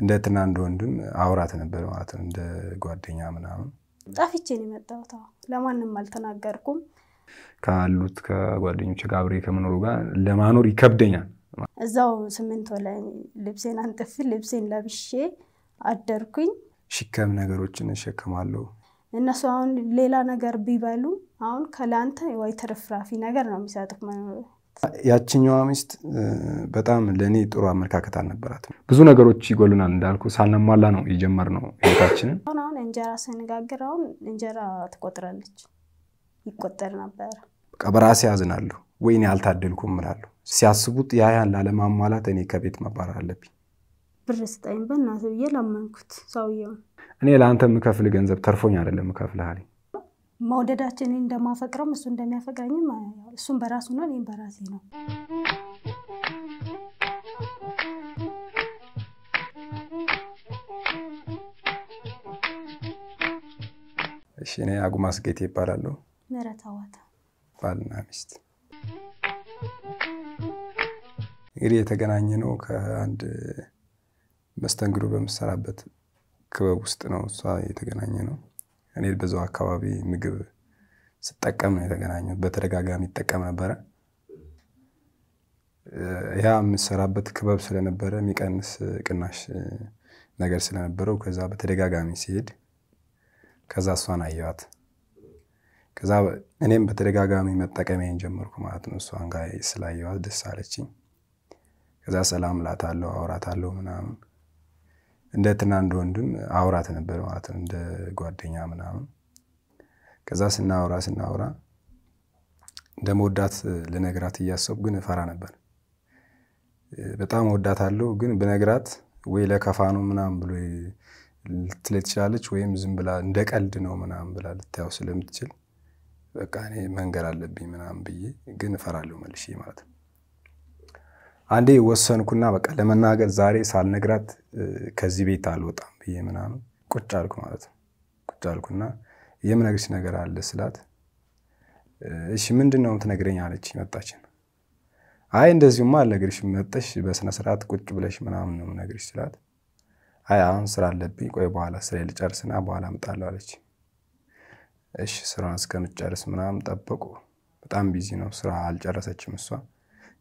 እንደ እህትና እንደ ወንድም አውራት ነበር ማለት ነው፣ እንደ ጓደኛ ምናምን። ጠፍቼ ነው የመጣሁት። ለማንም አልተናገርኩም። ካሉት ከጓደኞች ጋር አብሬ ከመኖሩ ጋር ለማኖር ይከብደኛል። እዛው ስምንት ላይ ልብሴን አንጥፍ ልብሴን ለብሼ አደርኩኝ። ሽከም ነገሮችን እሸከማለሁ። እነሱ አሁን ሌላ ነገር ቢበሉ አሁን ከላንተ ወይ ትርፍራፊ ነገር ነው መኖሩ ያችኛዋ ሚስት በጣም ለእኔ ጥሩ አመለካከት አልነበራትም። ብዙ ነገሮች ይጎሉናል እንዳልኩ ሳናሟላ ነው የጀመርነው ህይወታችንን። አሁን አሁን እንጀራ ስንጋግር አሁን እንጀራ ትቆጥራለች ይቆጠር ነበር። በቃ በራሴ ወይኔ አልታደልኩም እላለሁ። ሲያስቡት ያያን ላለማሟላት እኔ ከቤት መባረር አለብኝ። ብር ስጠኝ በእናትህ ብዬ ለመንኩት ሰውየውን። እኔ ለአንተ የምከፍል ገንዘብ ተርፎኝ አይደለም ምከፍልህ አለኝ። መውደዳችን እንደማፈቅረም እሱ እንደሚያፈቅረኝም እሱም በራሱ ነው፣ እኔም በራሴ ነው። እሺ፣ እኔ አጉማስ ጌቴ ይባላለሁ። ምህረት አዋታ ባልና ሚስት እንግዲህ የተገናኘ ነው ከአንድ መስተንግዶ በምሰራበት ክበብ ውስጥ ነው እሷ የተገናኘ ነው እኔ በዛው አካባቢ ምግብ ስጠቀም ነው የተገናኘሁት። በተደጋጋሚ ይጠቀም ነበረ። ያ የምሰራበት ክበብ ስለነበረ የሚቀንስ ቅናሽ ነገር ስለነበረው ከዛ በተደጋጋሚ ሲሄድ ከዛ እሷን አየዋት። ከዛ እኔም በተደጋጋሚ መጠቀሚያን ጀመርኩ ማለት ነው። እሷን ጋር ስላየዋት ደስ አለችኝ። ከዛ ሰላም አውራት አለው ምናምን እንደ ትና እንደ ወንድም አውራት ነበር ማለት ነው፣ እንደ ጓደኛ ምናምን። ከዛ ስናወራ ስናወራ እንደ መወዳት ልነግራት እያሰብኩ ግን እፈራ ነበር። በጣም አለው ግን ብነግራት ወይ ለከፋ ነው ምናምን ብሎ ልትለ ትችላለች፣ ወይም ዝም ብላ እንደ ቀልድ ነው ምናምን ብላ ልታየው ስለምትችል በቃ እኔ መንገር አለብኝ ምናምን ብዬ ግን እፈራለሁ መልሼ ማለት ነው። አንዴ ወሰንኩና በቃ ለመናገር ዛሬ ሳልነግራት ከዚህ ቤት አልወጣም ብዬ ምናምን ቁጭ አልኩ ማለት ነው። ቁጭ አልኩና የምነግርሽ ነገር አለ ስላት፣ እሺ ምንድን ነው ትነግረኝ አለች። መጣችን። አይ እንደዚሁማ አልነግርሽም፣ መጠሽ በስነስርዓት ቁጭ ብለሽ ምናምን ነው የምነግርሽ ስላት፣ አይ አሁን ስራ አለብኝ፣ ቆይ በኋላ ስራ ልጨርስና በኋላ እምጣለሁ አለች። እሺ ስራውን እስከምጨርስ ምናምን ጠበቁ። በጣም ቢዚ ነው ስራ አልጨረሰችም እሷ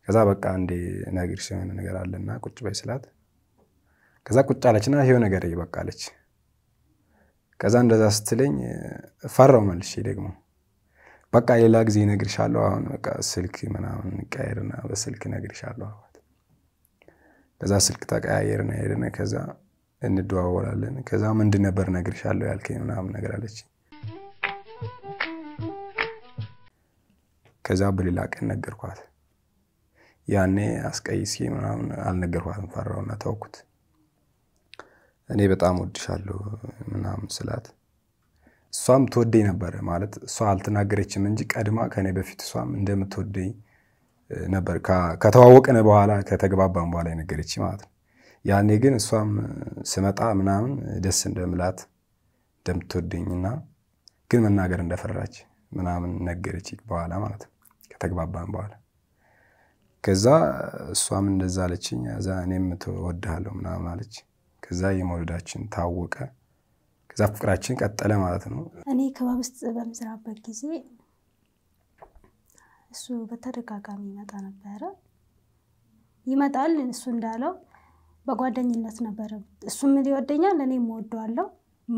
ከዛ በቃ እንዴ ነግር ሲሆን ነገር አለና ቁጭ በይ ስላት ከዛ ቁጭ አለችና ይሄው ነገር ይበቃለች። ከዛ እንደዛ ስትለኝ ፈራው መልሼ ደግሞ በቃ ሌላ ጊዜ እነግርሻለሁ አሁን በቃ ስልክ ምናምን እንቀያየርና በስልክ እነግርሻለሁ አልኳት። ከዛ ስልክ ተቀያየርን ሄድን። ከዛ እንደዋወላለን። ከዛ ምንድን ነበር እነግርሻለሁ ያልከኝ ምናምን ነገር አለች። ከዛ በሌላ ቀን ነገርኳት። ያኔ አስቀይሴ ምናምን አልነገርኳትም፣ ፈራውና ተውኩት። እኔ በጣም ወድሻለሁ ምናምን ስላት እሷም ትወደኝ ነበረ። ማለት እሷ አልተናገረችም እንጂ ቀድማ ከኔ በፊት እሷም እንደምትወደኝ ነበር ከተዋወቅን በኋላ ከተግባባን በኋላ የነገረች ማለት ነው። ያኔ ግን እሷም ስመጣ ምናምን ደስ እንደምላት እንደምትወደኝ እና ግን መናገር እንደፈራች ምናምን ነገረች በኋላ ማለት ነው ከተግባባን በኋላ ከዛ እሷም እንደዛ አለችኝ። ዛ እኔም እወድሃለሁ ምናምን አለች። ከዛ የመውደዳችን ታወቀ። ከዛ ፍቅራችን ቀጠለ ማለት ነው። እኔ ከባብ ውስጥ በምሰራበት ጊዜ እሱ በተደጋጋሚ ይመጣ ነበረ። ይመጣል እሱ እንዳለው በጓደኝነት ነበረ። እሱም ይወደኛል፣ እኔም እወደዋለሁ።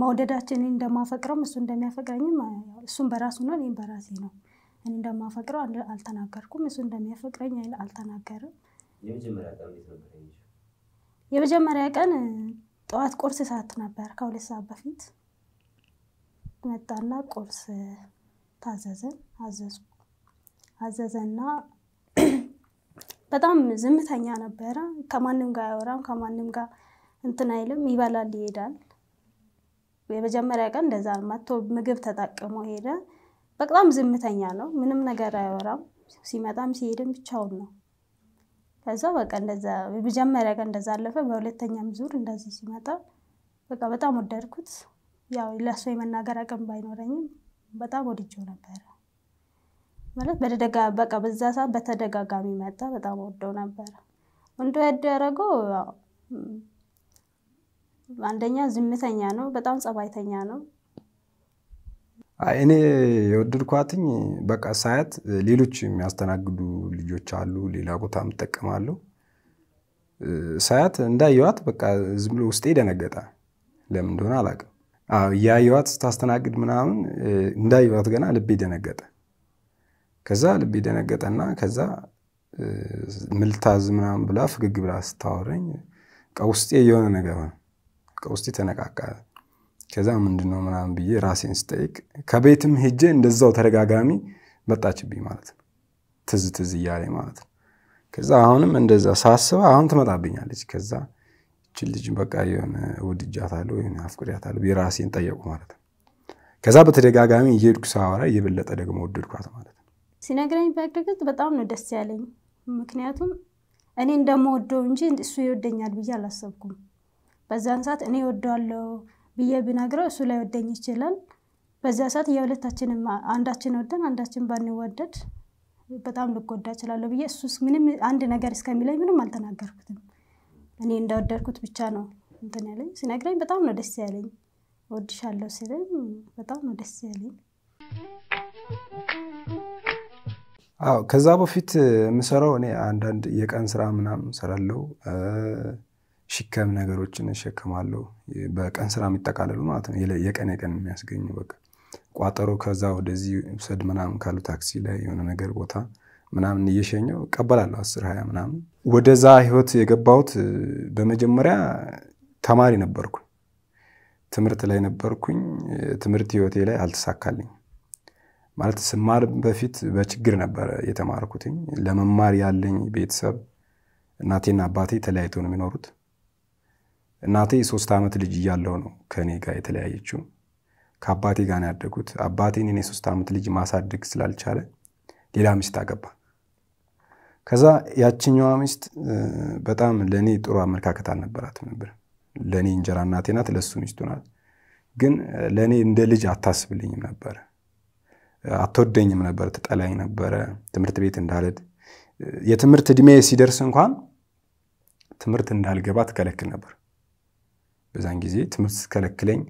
መውደዳችን እንደማፈቅረውም እሱ እንደሚያፈቅረኝም እሱም በራሱ ነው፣ እኔም በራሴ ነው እኔ እንደማፈቅረው አልተናገርኩም። እሱ እንደሚያፈቅረኝ አልተናገርም። የመጀመሪያ ቀን ጠዋት ቁርስ ሰዓት ነበር። ከሁለት ሰዓት በፊት መጣና ቁርስ ታዘዘን አዘዝኩ አዘዘና በጣም ዝምተኛ ነበረ። ከማንም ጋር አይወራም ከማንም ጋር እንትን አይልም። ይበላል፣ ይሄዳል። የመጀመሪያ ቀን እንደዛ መጥቶ ምግብ ተጠቅሞ ሄደ። በጣም ዝምተኛ ነው። ምንም ነገር አይወራም። ሲመጣም ሲሄድም ብቻውን ነው። ከዛ በቃ እንደዛ መጀመሪያ ቀን እንደዛ አለፈ። በሁለተኛም ዙር እንደዚህ ሲመጣ በቃ በጣም ወደድኩት። ያው ለእሱ የመናገር አቅም ባይኖረኝም በጣም ወድጄው ነበረ። ማለት በደደጋ በቃ በዛ ሰዓት በተደጋጋሚ መጣ። በጣም ወደው ነበረ። እንዲወድ ያደረገው አንደኛ ዝምተኛ ነው። በጣም ጸባይተኛ ነው። እኔ የወደድኳትኝ በቃ ሳያት ሌሎች የሚያስተናግዱ ልጆች አሉ፣ ሌላ ቦታ እጠቀማለሁ። ሳያት እንዳየዋት በቃ ዝም ብሎ ውስጤ ደነገጠ። ለምን እንደሆነ አላውቅም። ያየዋት ስታስተናግድ ምናምን እንዳየዋት ገና ልቤ ደነገጠ። ከዛ ልቤ ደነገጠና ከዛ ምልታዝ ምናምን ብላ ፈገግ ብላ ስታወረኝ ውስጤ የሆነ ነገር ሆነ። ውስጤ ተነቃቃ። ከዛ ምንድነው ምናምን ብዬ ራሴን ስጠይቅ ከቤትም ሄጄ እንደዛው ተደጋጋሚ መጣችብኝ ማለት ነው። ትዝ ትዝ እያለ ማለት ነው። ከዛ አሁንም እንደዛ ሳስበ አሁን ትመጣብኛለች። ከዛ ች ልጅ በቃ የሆነ ወድጃታለሁ ወይ አፍቅሬያታለሁ ብዬ ራሴን ጠየቁ ማለት ነው። ከዛ በተደጋጋሚ እየሄድኩ ሳወራ እየበለጠ ደግሞ ወደድኳት ማለት ነው። ሲነግረኝ በእርግጥ በጣም ነው ደስ ያለኝ። ምክንያቱም እኔ እንደምወደው እንጂ እሱ ይወደኛል ብዬ አላሰብኩም። በዛን ሰዓት እኔ ወደዋለው ብዬ ብነግረው እሱ ላይ ወደኝ ይችላል። በዚያ ሰዓት የሁለታችንም አንዳችን ወደን አንዳችን ባንወደድ በጣም ልጎዳ እችላለሁ ብዬ እሱስ ምንም አንድ ነገር እስከሚለኝ ምንም አልተናገርኩትም። እኔ እንደወደድኩት ብቻ ነው እንትን ያለኝ። ሲነግረኝ በጣም ነው ደስ ያለኝ። እወድሻለሁ ሲለኝ በጣም ነው ደስ ያለኝ። አዎ ከዛ በፊት የምሰራው እኔ አንዳንድ የቀን ስራ ምናምን ስራለው። ሽከም ነገሮችን እሸከማለሁ። በቀን ስራ የሚጠቃለሉ ማለት ነው። የቀን የቀን የሚያስገኙ በቃ ቋጠሮ ከዛ ወደዚህ ውሰድ ምናምን ካሉ ታክሲ ላይ የሆነ ነገር ቦታ ምናምን እየሸኘው እቀበላለሁ። አስር ሀያ ምናምን ወደዛ ህይወት የገባሁት በመጀመሪያ ተማሪ ነበርኩ። ትምህርት ላይ ነበርኩኝ። ትምህርት ህይወቴ ላይ አልተሳካልኝ። ማለት ስማር በፊት በችግር ነበረ የተማርኩትኝ። ለመማር ያለኝ ቤተሰብ እናቴና አባቴ ተለያይቶ ነው የሚኖሩት። እናቴ ሶስት ዓመት ልጅ እያለው ነው ከእኔ ጋር የተለያየችው። ከአባቴ ጋር ነው ያደጉት። አባቴ እኔ ሶስት ዓመት ልጅ ማሳደግ ስላልቻለ ሌላ ሚስት አገባ። ከዛ ያችኛዋ ሚስት በጣም ለእኔ ጥሩ አመለካከት አልነበራትም ነበር። ለእኔ እንጀራ እናቴ ናት፣ ለሱ ሚስቱ ናት። ግን ለእኔ እንደ ልጅ አታስብልኝም ነበር፣ አትወደኝም ነበር፣ ትጠላኝ ነበረ። ትምህርት ቤት እንዳልሄድ የትምህርት እድሜ ሲደርስ እንኳን ትምህርት እንዳልገባ ትከለክል ነበር። በዛን ጊዜ ትምህርት ስከለክለኝ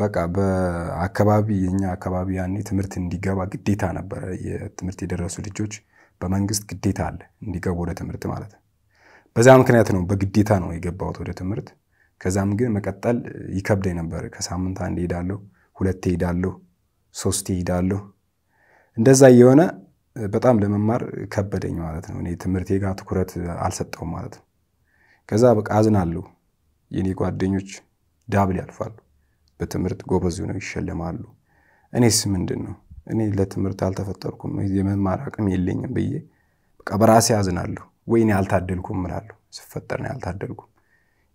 በቃ በአካባቢ የኛ አካባቢ ያኔ ትምህርት እንዲገባ ግዴታ ነበረ። የትምህርት የደረሱ ልጆች በመንግስት ግዴታ አለ እንዲገቡ ወደ ትምህርት ማለት ነው። በዛ ምክንያት ነው በግዴታ ነው የገባሁት ወደ ትምህርት። ከዛም ግን መቀጠል ይከብደኝ ነበር። ከሳምንት አንድ ሄዳለሁ፣ ሁለቴ ሄዳለሁ፣ ሶስቴ ሄዳለሁ። እንደዛ እየሆነ በጣም ለመማር ከበደኝ ማለት ነው። እኔ ትምህርቴ ጋር ትኩረት አልሰጠውም ማለት ነው። ከዛ በቃ አዝናለሁ። የኔ ጓደኞች ዳብል ያልፋሉ፣ በትምህርት ጎበዝ ነው ይሸለማሉ። እኔስ ምንድን ነው? እኔ ለትምህርት አልተፈጠርኩም፣ የመማር አቅም የለኝም ብዬ በቃ በራሴ አዝናለሁ። ወይኔ አልታደልኩም እላለሁ። ስፈጠር ነው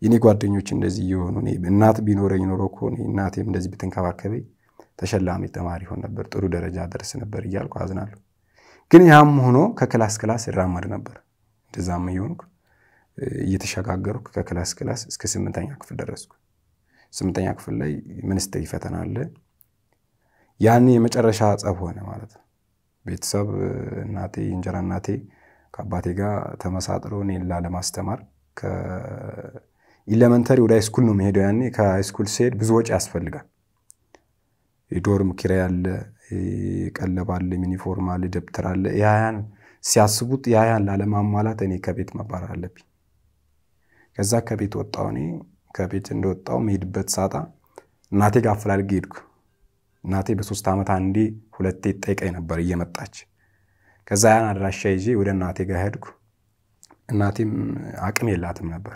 የኔ ጓደኞች እንደዚህ እየሆኑ እናት ቢኖረኝ ኖሮ እኮ እናቴም እንደዚህ ብትንከባከበኝ ተሸላሚ ተማሪ ሆን ነበር፣ ጥሩ ደረጃ ደርስ ነበር እያልኩ አዝናለሁ። ግን ያም ሆኖ ከክላስ ክላስ ይራመድ ነበር እንደዛም እየሆንኩ እየተሸጋገርኩ ከክላስ ክላስ እስከ ስምንተኛ ክፍል ደረስኩ። ስምንተኛ ክፍል ላይ ሚኒስትሪ ፈተና አለ። ያኔ የመጨረሻ ጸብ ሆነ ማለት ነው። ቤተሰብ እናቴ እንጀራ እናቴ ከአባቴ ጋር ተመሳጥሮ እኔን ላለማስተማር ኢለመንተሪ ወደ ሃይስኩል ነው መሄደው። ያኔ ከሃይስኩል ሲሄድ ብዙ ወጪ ያስፈልጋል። የዶርም ኪራይ አለ፣ ቀለብ አለ፣ ዩኒፎርም አለ፣ ደብተር አለ። ያያን ሲያስቡት ያያን ላለማሟላት እኔ ከቤት መባረር አለብኝ። ከዛ ከቤት ወጣሁ። እኔ ከቤት እንደወጣሁ መሄድበት ሳጣ እናቴ ጋር አፈላልጌ ሄድኩ። እናቴ በሶስት ዓመት አንዴ ሁለቴ ጠይቀኝ ነበር እየመጣች። ከዛ ያን አድራሻ ይዤ ወደ እናቴ ጋር ሄድኩ። እናቴም አቅም የላትም ነበር።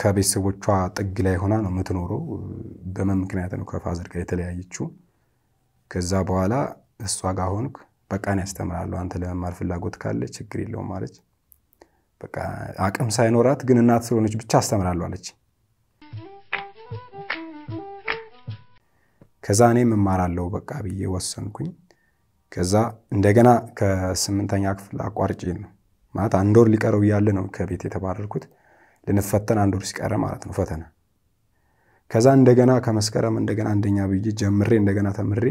ከቤተሰቦቿ ጥግ ላይ ሆና ነው የምትኖረው። በምን ምክንያት ነው ከፋዘር ጋር የተለያየችው? ከዛ በኋላ እሷ ጋር ሆንኩ። በቃን ያስተምራሉ። አንተ ለመማር ፍላጎት ካለ ችግር የለውም ማለች። በቃ አቅም ሳይኖራት ግን እናት ስለሆነች ብቻ አስተምራለሁ አለች። ከዛ እኔም እማራለሁ በቃ ብዬ ወሰንኩኝ። ከዛ እንደገና ከስምንተኛ ክፍል አቋርጬ ነው ማለት አንድ ወር ሊቀረው እያለ ነው ከቤት የተባረርኩት። ልንፈተን አንድ ወር ሲቀረ ማለት ነው ፈተና። ከዛ እንደገና ከመስከረም እንደገና አንደኛ ብዬ ጀምሬ እንደገና ተምሬ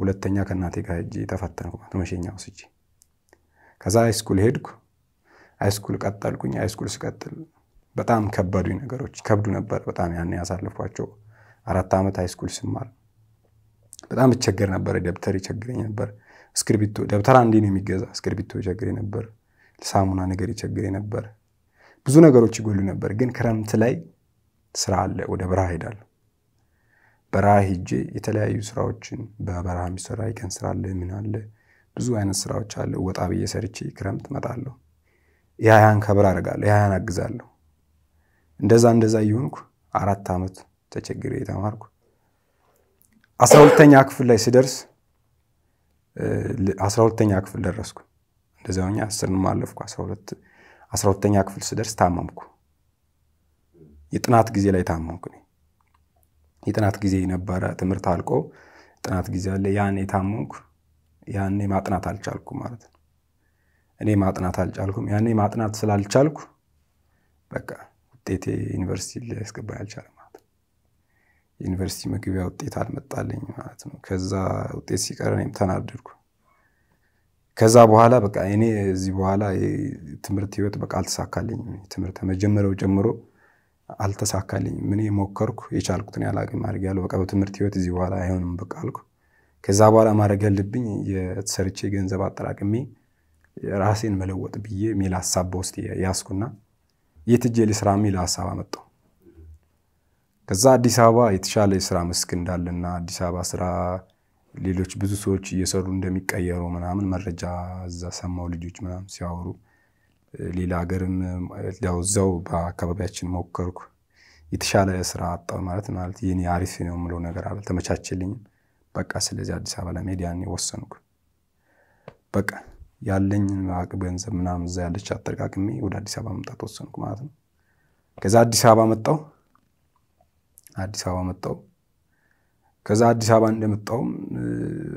ሁለተኛ ከእናቴ ጋር ሄጄ ተፈተንኩ ማለት መሸኛ ወስጄ ከዛ ሃይስኩል ሄድኩ። ሃይስኩል ቀጠልኩኝ። ሃይስኩል ስቀጥል በጣም ከበዱኝ ነገሮች ከብዱ ነበር። በጣም ያን ያሳልፏቸው አራት ዓመት ሃይስኩል ስማር በጣም እቸገር ነበር። ደብተር ይቸግረኝ ነበር። እስክርቢቶ ደብተር አንዴ ነው የሚገዛ። እስክርቢቶ ይቸግረኝ ነበር። ሳሙና ነገር ይቸግረኝ ነበር። ብዙ ነገሮች ይጎሉ ነበር። ግን ክረምት ላይ ስራ አለ። ወደ በረሃ ሄዳለሁ። በረሃ ሄጄ የተለያዩ ስራዎችን በበረሃ የሚሰራ የቀን ስራ አለ፣ ምን አለ፣ ብዙ አይነት ስራዎች አለ። ወጣ ብዬ ሰርቼ ክረምት መጣለሁ። የሀያን ከብር አደርጋለሁ፣ የሀያን አግዛለሁ። እንደዛ እንደዛ እየሆንኩ አራት ዓመት ተቸግሬ የተማርኩ አስራ ሁለተኛ ክፍል ላይ ስደርስ አስራ ሁለተኛ ክፍል ደረስኩ። እንደዛ ሆኜ አስርንም አለፍኩ። አስራ ሁለተኛ ክፍል ስደርስ ታመምኩ። የጥናት ጊዜ ላይ ታመምኩ። የጥናት ጊዜ ነበረ። ትምህርት አልቆ ጥናት ጊዜ አለ። ያኔ ታመምኩ። ያኔ ማጥናት አልቻልኩ ማለት ነው። እኔ ማጥናት አልቻልኩም። ያኔ ማጥናት ስላልቻልኩ በቃ ውጤቴ ዩኒቨርሲቲ ሊያስገባኝ አልቻለም ማለት ነው። ዩኒቨርሲቲ መግቢያ ውጤት አልመጣልኝ ማለት ነው። ከዛ ውጤት ሲቀር እኔም ተናደድኩ። ከዛ በኋላ በቃ እኔ እዚህ በኋላ ትምህርት ህይወት በቃ አልተሳካልኝም። ትምህርት መጀመሪያው ጀምሮ አልተሳካልኝም። ምን የሞከርኩ የቻልኩትን ያህል አቅም አድርጌያለሁ። በቃ በትምህርት ህይወት እዚህ በኋላ አይሆንም በቃ አልኩ። ከዛ በኋላ ማድረግ ያለብኝ የተሰርቼ ገንዘብ አጠራቅሜ ራሴን መለወጥ ብዬ የሚል ሀሳብ በውስጥ ያስኩና የት ሄጄ ልስራ የሚል ሀሳብ አመጣው። ከዛ አዲስ አበባ የተሻለ የስራ መስክ እንዳለና አዲስ አበባ ስራ ሌሎች ብዙ ሰዎች እየሰሩ እንደሚቀየሩ ምናምን መረጃ እዛ ሰማው ልጆች ምናምን ሲያወሩ ሌላ ሀገርም እዛው በአካባቢያችን ሞከርኩ። የተሻለ ስራ አጣ ማለት ማለት ይህ አሪፍ ነው የምለው ነገር አለ አልተመቻችልኝም። በቃ ስለዚህ አዲስ አበባ ለመሄድ ያኔ ወሰንኩ በቃ ያለኝን ማቅ ገንዘብ ምናምን እዛ ያለች አጠቃቅሜ ወደ አዲስ አበባ መምጣት ወሰንኩ ማለት ነው። ከዛ አዲስ አበባ መጣው አዲስ አበባ መጣው። ከዛ አዲስ አበባ እንደመጣውም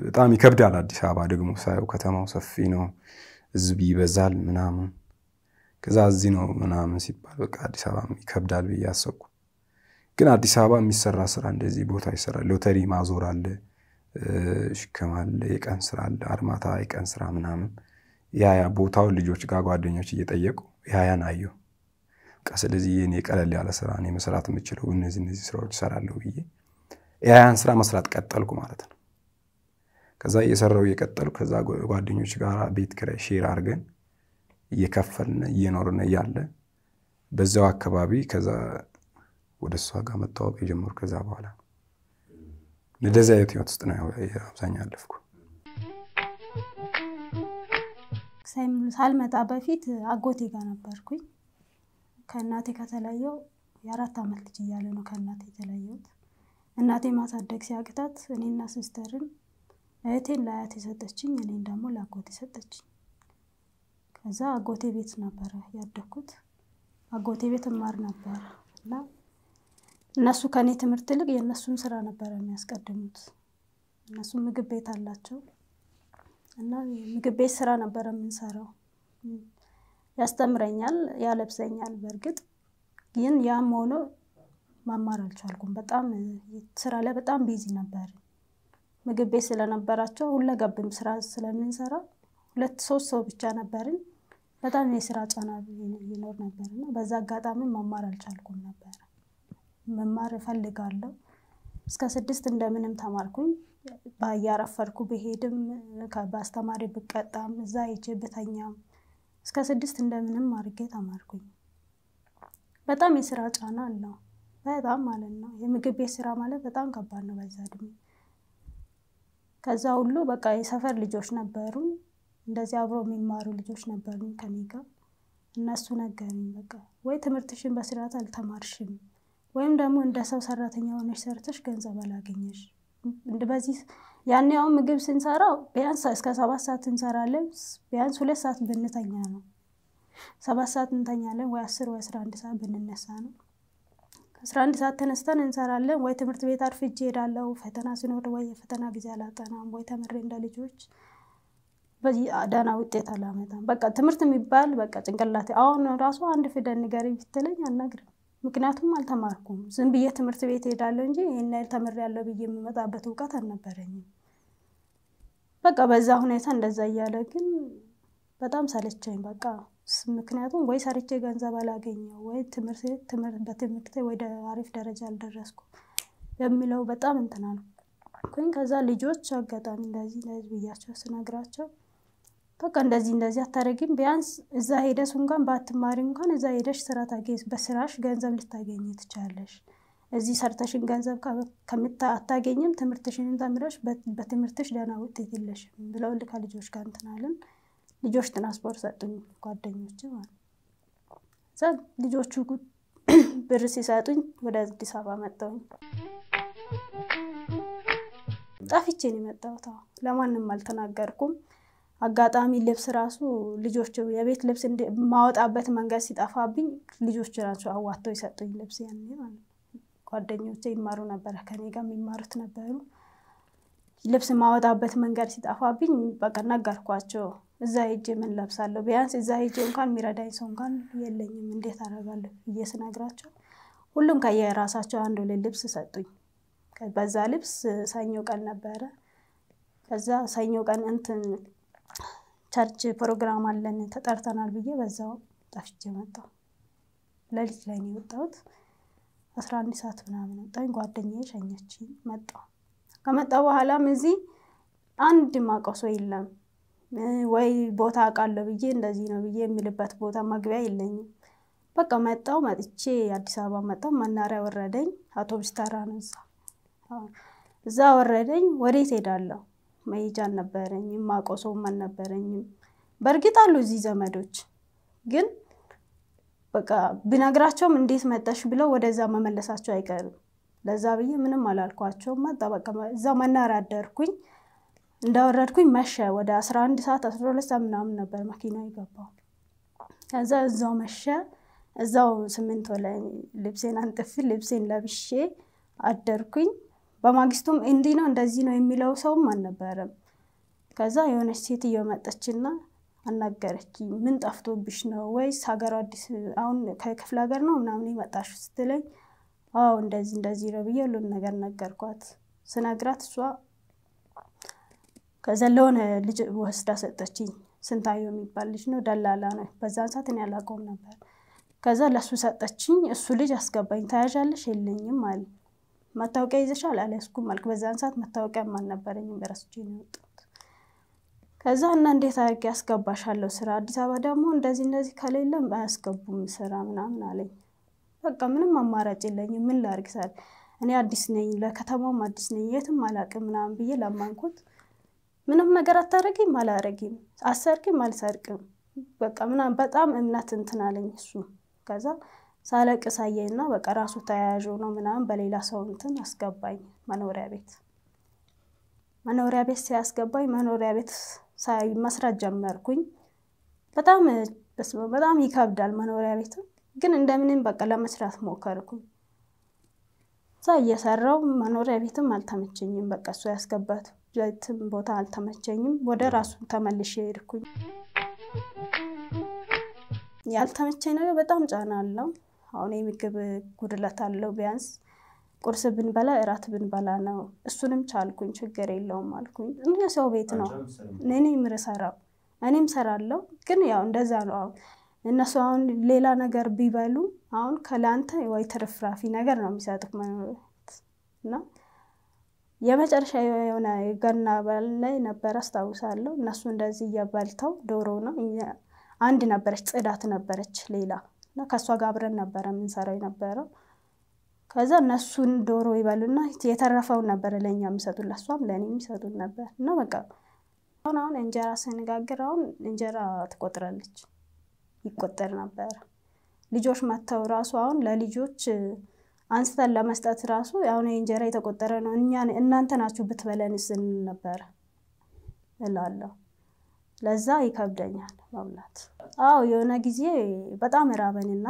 በጣም ይከብዳል። አዲስ አበባ ደግሞ ሳየው ከተማው ሰፊ ነው፣ ህዝብ ይበዛል ምናምን። ከዛ እዚህ ነው ምናምን ሲባል በቃ አዲስ አበባ ይከብዳል ብዬ አሰብኩ። ግን አዲስ አበባ የሚሰራ ስራ እንደዚህ ቦታ ይሰራል። ሎተሪ ማዞር አለ፣ ሽከማ አለ፣ የቀን ስራ አለ፣ አርማታ የቀን ስራ ምናምን ያያ ቦታውን ልጆች ጋር ጓደኞች እየጠየቁ ያያን አዩ። ስለዚህ እኔ ቀለል ያለ ስራ እኔ መስራት የምችለው እነዚህ እነዚህ ስራዎች እሰራለሁ ብዬ የሀያን ስራ መስራት ቀጠልኩ ማለት ነው። ከዛ እየሰራው እየቀጠልኩ ከዛ ጓደኞች ጋር ቤት ኪራይ ሼር አድርገን እየከፈልን እየኖርን እያለ በዛው አካባቢ ከዛ ወደ እሷ ጋር መታወቅ የጀመሩ ከዛ በኋላ እንደዚህ አይነት ህይወት ውስጥ ነው አብዛኛው ያለፍኩ። ሳልመጣ በፊት አጎቴ ጋር ነበርኩኝ። ከእናቴ ከተለየው የአራት ዓመት ልጅ እያለ ነው ከእናቴ የተለየሁት። እናቴ ማሳደግ ሲያቅታት እኔና ሲስተርን እህቴን ለአያቴ የሰጠችኝ፣ እኔን ደግሞ ለአጎቴ ሰጠችኝ። ከዛ አጎቴ ቤት ነበረ ያደግኩት። አጎቴ ቤት እማር ነበረ እና እነሱ ከእኔ ትምህርት ይልቅ የእነሱን ስራ ነበረ የሚያስቀድሙት። እነሱ ምግብ ቤት አላቸው እና ምግብ ቤት ስራ ነበረ የምንሰራው። ያስተምረኛል፣ ያለብሰኛል። በእርግጥ ግን ያም ሆኖ ማማር አልቻልኩም። በጣም ስራ ላይ በጣም ቢዚ ነበር። ምግብ ቤት ስለነበራቸው ሁለገብም ስራ ስለምንሰራ ሁለት ሶስት ሰው ብቻ ነበርን። በጣም የስራ ጫና ይኖር ነበር እና በዛ አጋጣሚ መማር አልቻልኩም ነበር መማር እፈልጋለሁ። እስከ ስድስት እንደምንም ተማርኩኝ። እያረፈድኩ ብሄድም በአስተማሪ ብቀጣም እዛ ሄጄ ብተኛም እስከ ስድስት እንደምንም አድርጌ ተማርኩኝ። በጣም የስራ ጫና አለው፣ በጣም ማለት ነው። የምግብ ቤት ስራ ማለት በጣም ከባድ ነው በዛ እድሜ። ከዛ ሁሉ በቃ የሰፈር ልጆች ነበሩ፣ እንደዚህ አብሮ የሚማሩ ልጆች ነበሩ ከኔ ጋር። እነሱ ነገሩኝ በቃ ወይ ትምህርትሽን በስርዓት አልተማርሽም ወይም ደግሞ እንደ ሰው ሰራተኛ ሆነሽ ሰርተሽ ገንዘብ አላገኘሽ በዚህ ያን ያው ምግብ ስንሰራው ቢያንስ እስከ ሰባት ሰዓት እንሰራለን። ቢያንስ ሁለት ሰዓት ብንተኛ ነው። ሰባት ሰዓት እንተኛለን ወይ አስር ወይ አስራ አንድ ሰዓት ብንነሳ ነው። አስራ አንድ ሰዓት ተነስተን እንሰራለን። ወይ ትምህርት ቤት አርፍጄ እሄዳለሁ። ፈተና ሲኖር ወይ የፈተና ጊዜ አላጠናም፣ ወይ ተምሬ እንደ ልጆች በዚህ ደህና ውጤት አላመጣም። በቃ ትምህርት የሚባል በቃ ጭንቅላቴ አሁን ራሱ አንድ ፊደል ንገሪ ብትለኝ አናግርም ምክንያቱም አልተማርኩም። ዝም ብዬ ትምህርት ቤት ሄዳለሁ እንጂ ይህን ተምር ያለው ብዬ የምመጣበት እውቀት አልነበረኝም። በቃ በዛ ሁኔታ እንደዛ እያለ ግን በጣም ሰለቸኝ። በቃ ምክንያቱም ወይ ሰርቼ ገንዘብ አላገኘው ወይ በትምህርቴ ወደ አሪፍ ደረጃ አልደረስኩ የሚለው በጣም እንትና ነው። ከዛ ልጆች አጋጣሚ እንደዚህ ለህዝብ ብያቸው ስነግራቸው በቃ እንደዚህ እንደዚህ አታደርጊም፣ ቢያንስ እዛ ሄደሽ እንኳን በአትማሪ እንኳን እዛ ሄደሽ ስራ ታገኝ፣ በስራሽ ገንዘብ ልታገኝ ትችላለሽ። እዚህ ሰርተሽን ገንዘብ ከምታ አታገኝም፣ ትምህርትሽን ተምረሽ በትምህርትሽ ደህና ውጤት የለሽም ብለው ከልጆች ጋር እንትን አለን። ልጆች ትራንስፖርት ሰጡኝ ጓደኞች ማለት ልጆቹ ብር ሲሰጡኝ ወደ አዲስ አበባ መጣሁኝ። ጠፍቼ ነው የመጣሁት። ለማንም አልተናገርኩም። አጋጣሚ ልብስ ራሱ ልጆች የቤት ልብስ ማወጣበት መንገድ ሲጠፋብኝ ልጆች ራሱ አዋተው የሰጡኝ ልብስ ያን ጓደኞቼ ይማሩ ነበረ፣ ከኔ ጋር የሚማሩት ነበሩ። ልብስ ማወጣበት መንገድ ሲጠፋብኝ በቃ ነገርኳቸው። እዛ ሄጄ ምን ለብሳለሁ? ቢያንስ እዛ ሄጄ እንኳን የሚረዳኝ ሰው እንኳን የለኝም፣ እንዴት አደርጋለሁ ብዬ ስነግራቸው ሁሉም ከየራሳቸው አንድ ሁለት ልብስ ሰጡኝ። በዛ ልብስ ሰኞ ቀን ነበረ። ከዛ ሰኞ ቀን እንትን ቸርች ፕሮግራም አለን ተጠርተናል ብዬ በዛው ጠፍቼ መጣሁ። ሌሊት ላይ ነው የወጣሁት። አስራ አንድ ሰዓት ምናምን ወጣኝ። ጓደኛዬ ሸኘችኝ መጣሁ። ከመጣ በኋላም እዚህ አንድ ማቀሶ የለም ወይ ቦታ አውቃለሁ ብዬ እንደዚህ ነው ብዬ የሚልበት ቦታ መግቢያ የለኝም። በቃ መጣሁ። መጥቼ አዲስ አበባ መጣሁ። መናሪያ ወረደኝ። አውቶቡስ ተራ ነው እዛ እዛ ወረደኝ። ወዴት ሄዳለሁ መሄጃ አልነበረኝም፣ ማውቀው ሰውም አልነበረኝም። በእርግጥ አሉ እዚህ ዘመዶች፣ ግን በቃ ብነግራቸውም እንዴት መጣሽ ብለው ወደዛ መመለሳቸው አይቀርም። ለዛ ብዬ ምንም አላልኳቸውም። መጣ በቃ እዛ መናኸሪያ አደርኩኝ። እንዳወረድኩኝ መሸ። ወደ 11 ሰዓት 12 ሰዓት ምናምን ነበር መኪና የገባው። ከዛ እዛው መሸ። እዛው ስምንት ላይ ልብሴን አንጥፍ ልብሴን ለብሼ አደርኩኝ። በማግስቱም እንዲህ ነው እንደዚህ ነው የሚለው ሰውም አልነበረም። ከዛ የሆነች ሴትዮ መጠችና አናገረች። ምን ጠፍቶብሽ ነው ወይስ ሀገር አዲስ አሁን ከክፍለ ሀገር ነው ምናምን የመጣሽ ስትለኝ፣ አዎ እንደዚህ እንደዚህ ነው ብዬ ሁሉን ነገር ነገርኳት። ስነግራት እሷ ከዛ ለሆነ ልጅ ወስዳ ሰጠችኝ። ስንታየው የሚባል ልጅ ነው፣ ደላላ ነው። በዛን ሰዓት እኔ አላውቀውም ነበር። ከዛ ለእሱ ሰጠችኝ። እሱ ልጅ አስገባኝ። ተያዣለሽ? የለኝም አለ መታወቂያ ይዘሻል አልያዝኩም አልክ። በዛን ሰዓት መታወቂያም አልነበረኝም በረስቼ ነው የወጣሁት። ከዛ እና እንዴት አድርጌ አስገባሻለሁ ስራ አዲስ አበባ ደግሞ እንደዚህ እንደዚህ ከሌለም አያስገቡም ስራ ምናምን አለኝ። በቃ ምንም አማራጭ የለኝም። ምን ላድርግ ሳል እኔ አዲስ ነኝ፣ ለከተማውም አዲስ ነኝ፣ የትም አላውቅም ምናምን ብዬ ለማንኩት። ምንም ነገር አታረጊም አላረጊም፣ አሰርቂም አልሰርቅም በቃ ምናምን በጣም እምነት እንትን አለኝ እሱ ከዛ ሳለቅ ሳየኝ እና በቃ ራሱ ተያያዥ ነው ምናምን በሌላ ሰው እንትን አስገባኝ መኖሪያ ቤት። መኖሪያ ቤት ሲያስገባኝ መኖሪያ ቤት መስራት ጀመርኩኝ። በጣም በጣም ይከብዳል መኖሪያ ቤት ግን እንደምንም በቃ ለመስራት ሞከርኩኝ። እዛ እየሰራው መኖሪያ ቤትም አልተመቸኝም። በቃ እሱ ያስገባት ቦታ አልተመቸኝም። ወደ ራሱ ተመልሼ ሄድኩኝ። ያልተመቸኝ ነገር በጣም ጫና አለው። አሁን የምግብ ጉድለት አለው። ቢያንስ ቁርስ ብንበላ እራት ብንበላ ነው። እሱንም ቻልኩኝ፣ ችግር የለውም አልኩኝ። እኛ ሰው ቤት ነው እኔ የምሰራው እኔም ሰራለው። ግን ያው እንደዛ ነው። አሁን እነሱ አሁን ሌላ ነገር ቢበሉ አሁን ከላንተ ወይ ትርፍራፊ ነገር ነው የሚሰጡት እና የመጨረሻ የሆነ ገና በዓል ላይ ነበር አስታውሳለሁ። እነሱ እንደዚህ እየበልተው ዶሮ ነው አንድ ነበረች ጽዳት ነበረች ሌላ እና ከእሷ ጋር አብረን ነበረ የምንሰራው የነበረው። ከዛ እነሱን ዶሮ ይበሉና የተረፈውን ነበረ ለእኛ የሚሰጡን፣ ለእሷም ለእኔ የሚሰጡን ነበር እና በቃ አሁን አሁን እንጀራ ስንጋግር አሁን እንጀራ ትቆጥረለች ይቆጠር ነበረ። ልጆች መጥተው ራሱ አሁን ለልጆች አንስተን ለመስጠት ራሱ አሁን እንጀራ የተቆጠረ ነው፣ እናንተ ናችሁ ብትበለንስ ነበረ እላለሁ። ለዛ ይከብደኛል መብላት። አዎ የሆነ ጊዜ በጣም እራበንና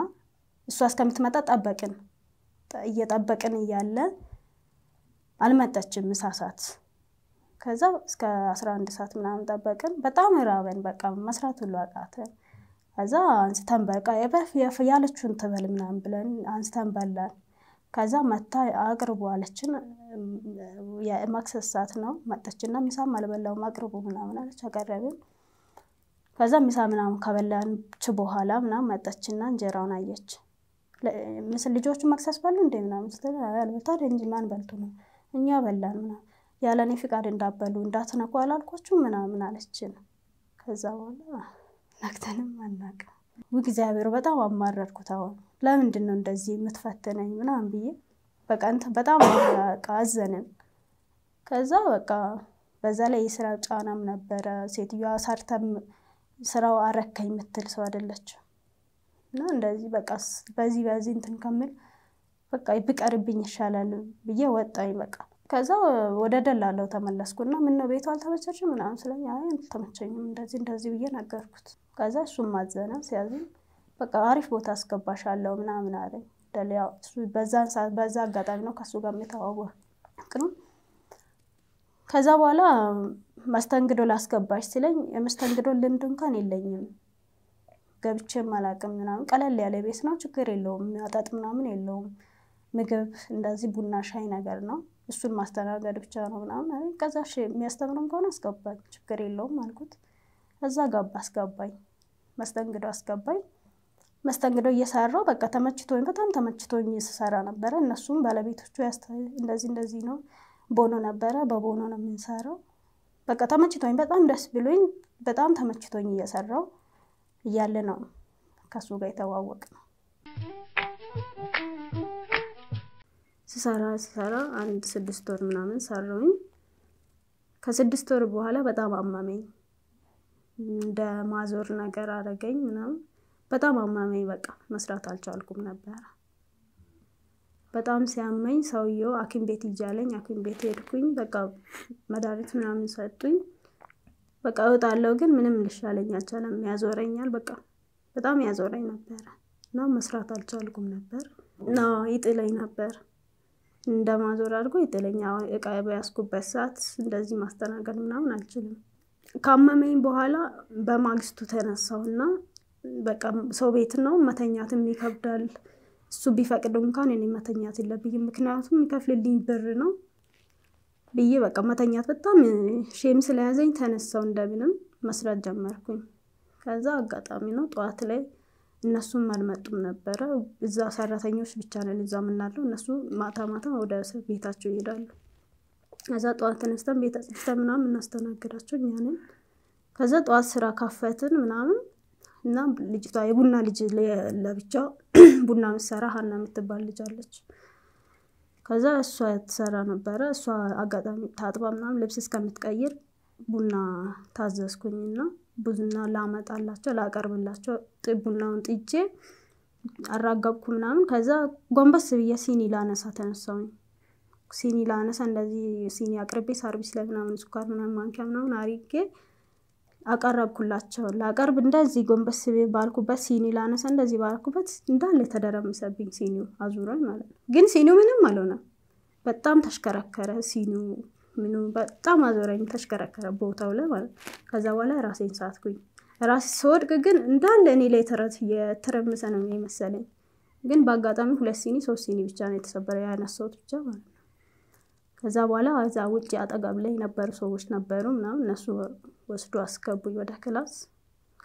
እሷ እስከምትመጣ ጠበቅን። እየጠበቅን እያለ አልመጣችም ምሳ ሰዓት። ከዛ እስከ 11 ሰዓት ምናምን ጠበቅን። በጣም ራበን፣ በቃ መስራት ሁሉ አቃተን። ከዛ አንስተን በቃ ያለችውን ትበል ምናምን ብለን አንስተን በላን። ከዛ መታ አቅርቡ አለችን። የማክሰስ ሰዓት ነው። መጠችና ምሳም አልበላውም አቅርቡ ምናምን አለች። አቀረብን። ከዛ ምሳ ምናምን ከበላች በኋላ ምናምን መጣችና እንጀራውን አየች። ምስል ልጆቹ መክሰስ በሉ እንደ ምናምን ስትል ያልበልታል እንጂ ማን በልቶ ነው እኛ በላን ምናምን ያለኔ ፍቃድ እንዳበሉ እንዳትነኩ አላልኳችሁ ምናምን አለችን። ከዛ በኋላ ነክተንም አናውቅም። እግዚአብሔር በጣም አማረርኩት። አሁን ለምንድን ነው እንደዚህ የምትፈትነኝ ምናምን ብዬ በቃ እንትን በጣም አዘንን። ከዛ በቃ በዛ ላይ የስራ ጫናም ነበረ ሴትዮዋ ሰርተም ስራው አረካኝ የምትል ሰው አይደለችም። እና እንደዚህ በቃ በዚህ በዚህ እንትን ከምል በቃ ብቀርብኝ ይሻላል ብዬ ወጣኝ። በቃ ከዛ ወደ ደላለው ተመለስኩ እና ምነው ቤቱ አልተመቸችም ምናምን ስለኝ አይ አልተመቸኝም እንደዚህ እንደዚህ ብዬ ነገርኩት። ከዛ እሱም ማዘነ ሲያዝም በቃ አሪፍ ቦታ አስገባሻለሁ ምናምን አለኝ። በዛን ሰዓት በዛ አጋጣሚ ነው ከሱ ጋር የተዋወቅነው። ከዛ በኋላ መስተንግዶ ላስገባሽ ሲለኝ የመስተንግዶ ልምድ እንኳን የለኝም ገብቼም አላውቅም ምናምን። ቀለል ያለ ቤት ነው፣ ችግር የለውም፣ መጠጥ ምናምን የለውም። ምግብ እንደዚህ ቡና ሻይ ነገር ነው፣ እሱን ማስተናገድ ብቻ ነው ምናምን። ከዛ የሚያስተምርም ከሆነ አስገባኝ፣ ችግር የለውም አልኩት። እዛ ገባ፣ አስገባኝ፣ መስተንግዶ አስገባኝ። መስተንግዶ እየሰራው በቃ ተመችቶኝ፣ በጣም ተመችቶኝ ስሰራ ነበረ። እነሱም ባለቤቶቹ እንደዚህ እንደዚህ ነው፣ ቦኖ ነበረ፣ በቦኖ ነው የምንሰራው በቃ ተመችቶኝ በጣም ደስ ብሎኝ በጣም ተመችቶኝ እየሰራው እያለ ነው ከሱ ጋር የተዋወቅ ነው። ስሰራ ስሰራ አንድ ስድስት ወር ምናምን ሰራውኝ። ከስድስት ወር በኋላ በጣም አማመኝ፣ እንደ ማዞር ነገር አረገኝ ምናምን በጣም አማመኝ። በቃ መስራት አልቻልኩም ነበረ። በጣም ሲያመኝ ሰውየው ሐኪም ቤት እያለኝ ሐኪም ቤት ሄድኩኝ። በቃ መድኃኒት ምናምን ሰጡኝ። በቃ እወጣለሁ፣ ግን ምንም ልሻለኝ አልቻለም። ያዞረኛል፣ በቃ በጣም ያዞረኝ ነበረ እና መስራት አልቻልኩም ነበር እና ይጥለኝ ነበር። እንደማዞር አድርጎ ይጥለኛ። እቃ በያዝኩበት ሰዓት እንደዚህ ማስተናገድ ምናምን አልችልም። ካመመኝ በኋላ በማግስቱ ተነሳውና በቃ ሰው ቤት ነው መተኛትም ይከብዳል። እሱ ቢፈቅድ እንኳን እኔ መተኛት የለብኝም ምክንያቱም የሚከፍልልኝ ብር ነው ብዬ በቃ መተኛት በጣም ሼም ስለያዘኝ ተነሳው እንደምንም መስራት ጀመርኩኝ። ከዛ አጋጣሚ ነው ጠዋት ላይ እነሱም አልመጡም ነበረ። እዛ ሰራተኞች ብቻ ነን እዛ ምናለው፣ እነሱ ማታ ማታ ወደ ቤታቸው ይሄዳሉ። ከዛ ጠዋት ተነስተን ቤት አጽድተን ምናምን እናስተናግዳቸው እኛንን። ከዛ ጠዋት ስራ ካፈትን ምናምን እና ልጅቷ የቡና ልጅ ለብቻ ቡና ምሰራ ሀና የምትባል ልጅ አለች። ከዛ እሷ ትሰራ ነበረ። እሷ አጋጣሚ ታጥባ ምናምን ልብስ እስከምትቀይር ቡና እና ቡና ላመጣላቸው ላቀርብላቸው ቡናውን ጥጄ አራገብኩ ምናምን። ከዛ ጎንበስ ብዬ ሲኒ ላነሳ ተነሳውኝ። ሲኒ ላነሳ እንደዚህ ሲኒ አቅርቤ ሰርቪስ ላይ ምናምን ስኳር ምናምን ማንኪያ ምናምን አሪጌ አቀረብኩላቸው። ላቀርብ እንደዚህ ጎንበስ ባልኩበት ሲኒ ላነሰ እንደዚህ ባልኩበት እንዳለ የተደረመሰብኝ ሲኒው አዙረን ማለት ነው። ግን ሲኒው ምንም አልሆነም። በጣም ተሽከረከረ ሲኒው ምኑ በጣም አዞረኝ፣ ተሽከረከረ ቦታው ላይ ማለት ነው። ከዛ በኋላ ራሴን ሳትኩኝ። ራሴ ስወድቅ ግን እንዳለ እኔ ላይ የተረመሰ ነው የመሰለኝ። ግን በአጋጣሚ ሁለት ሲኒ ሶስት ሲኒ ብቻ ነው የተሰበረ ያነሳሁት ብቻ ማለት ነው። ከዛ በኋላ እዛ ውጭ አጠገብ ላይ ነበሩ ሰዎች ነበሩ ምናምን እነሱ ወስዶ አስገቡኝ ወደ ክላስ።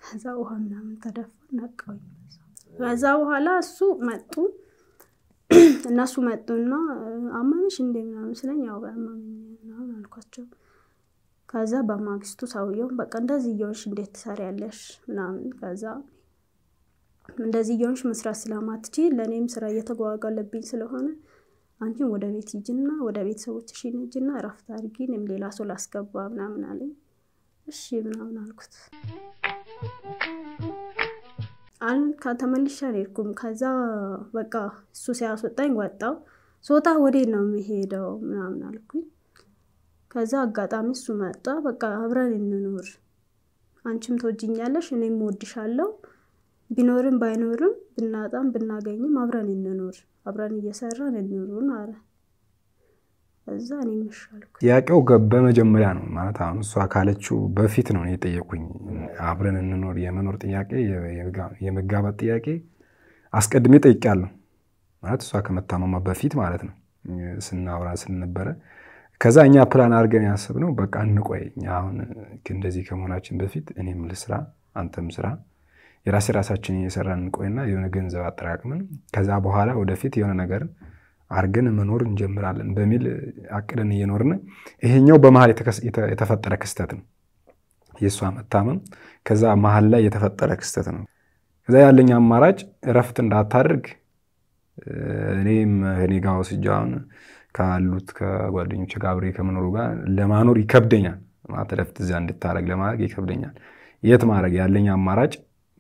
ከዛ ውሃ ምናምን ተደፋ ነቃኝ። ከዛ በኋላ እሱ መጡ እነሱ መጡና አመመሽ እንዴ ምናምን ስለኝ ያው አመመኝ ምናምን አልኳቸው። ከዛ በማግስቱ ሰውየውን በቃ እንደዚህ እየሆንሽ እንዴት ትሰሪያለሽ ምናምን ከዛ እንደዚህ እየሆንሽ መስራት ስለማትችል ለእኔም ስራ እየተጓጓለብኝ ስለሆነ አንቺም ወደ ቤት ሂጂና ወደ ቤተሰቦችሽን ሂጂና እረፍት አድርጊ፣ እኔም ሌላ ሰው ላስገባ ምናምን አለኝ። እሺ ምናምን አልኩት። ከተመልሼ አልሄድኩም። ከዛ በቃ እሱ ሲያስወጣኝ ወጣው። ሶታ ወዴት ነው የሚሄደው ምናምን አልኩኝ። ከዛ አጋጣሚ እሱ መጣ። በቃ አብረን እንኖር፣ አንቺም ትወጂኛለሽ፣ እኔም እወድሻለሁ፣ ቢኖርም ባይኖርም ብናጣም ብናገኝም አብረን እንኖር፣ አብረን እየሰራን እንኑር አለ። እዛ እኔ መሻልኩ። ጥያቄው በመጀመሪያ ነው ማለት አሁን እሷ ካለችው በፊት ነው የጠየኩኝ። አብረን እንኖር የመኖር ጥያቄ የመጋባት ጥያቄ አስቀድሜ ጠይቄያለሁ ማለት እሷ ከመታመማ በፊት ማለት ነው ስናወራ ስንነበረ ከዛ እኛ ፕላን አድርገን ያስብ ነው በቃ እንቆይ፣ አሁን እንደዚህ ከመሆናችን በፊት እኔም ልስራ፣ አንተም ስራ የራሴ ራሳችን እየሰራን እንቆይና የሆነ ገንዘብ አጠራቅምን ከዛ በኋላ ወደፊት የሆነ ነገር አርገን መኖር እንጀምራለን በሚል አቅደን እየኖርን ይሄኛው በመሀል የተፈጠረ ክስተት ነው። የእሷ መታመም ከዛ መሀል ላይ የተፈጠረ ክስተት ነው። ከዛ ያለኝ አማራጭ እረፍት እንዳታደርግ እኔም እኔ ጋ ወስጄ አሁን ካሉት ከጓደኞች ጋብሬ ከመኖሩ ጋር ለማኖር ይከብደኛል። ማለት እረፍት እዚያ እንድታደርግ ለማድረግ ይከብደኛል። የት ማድረግ ያለኝ አማራጭ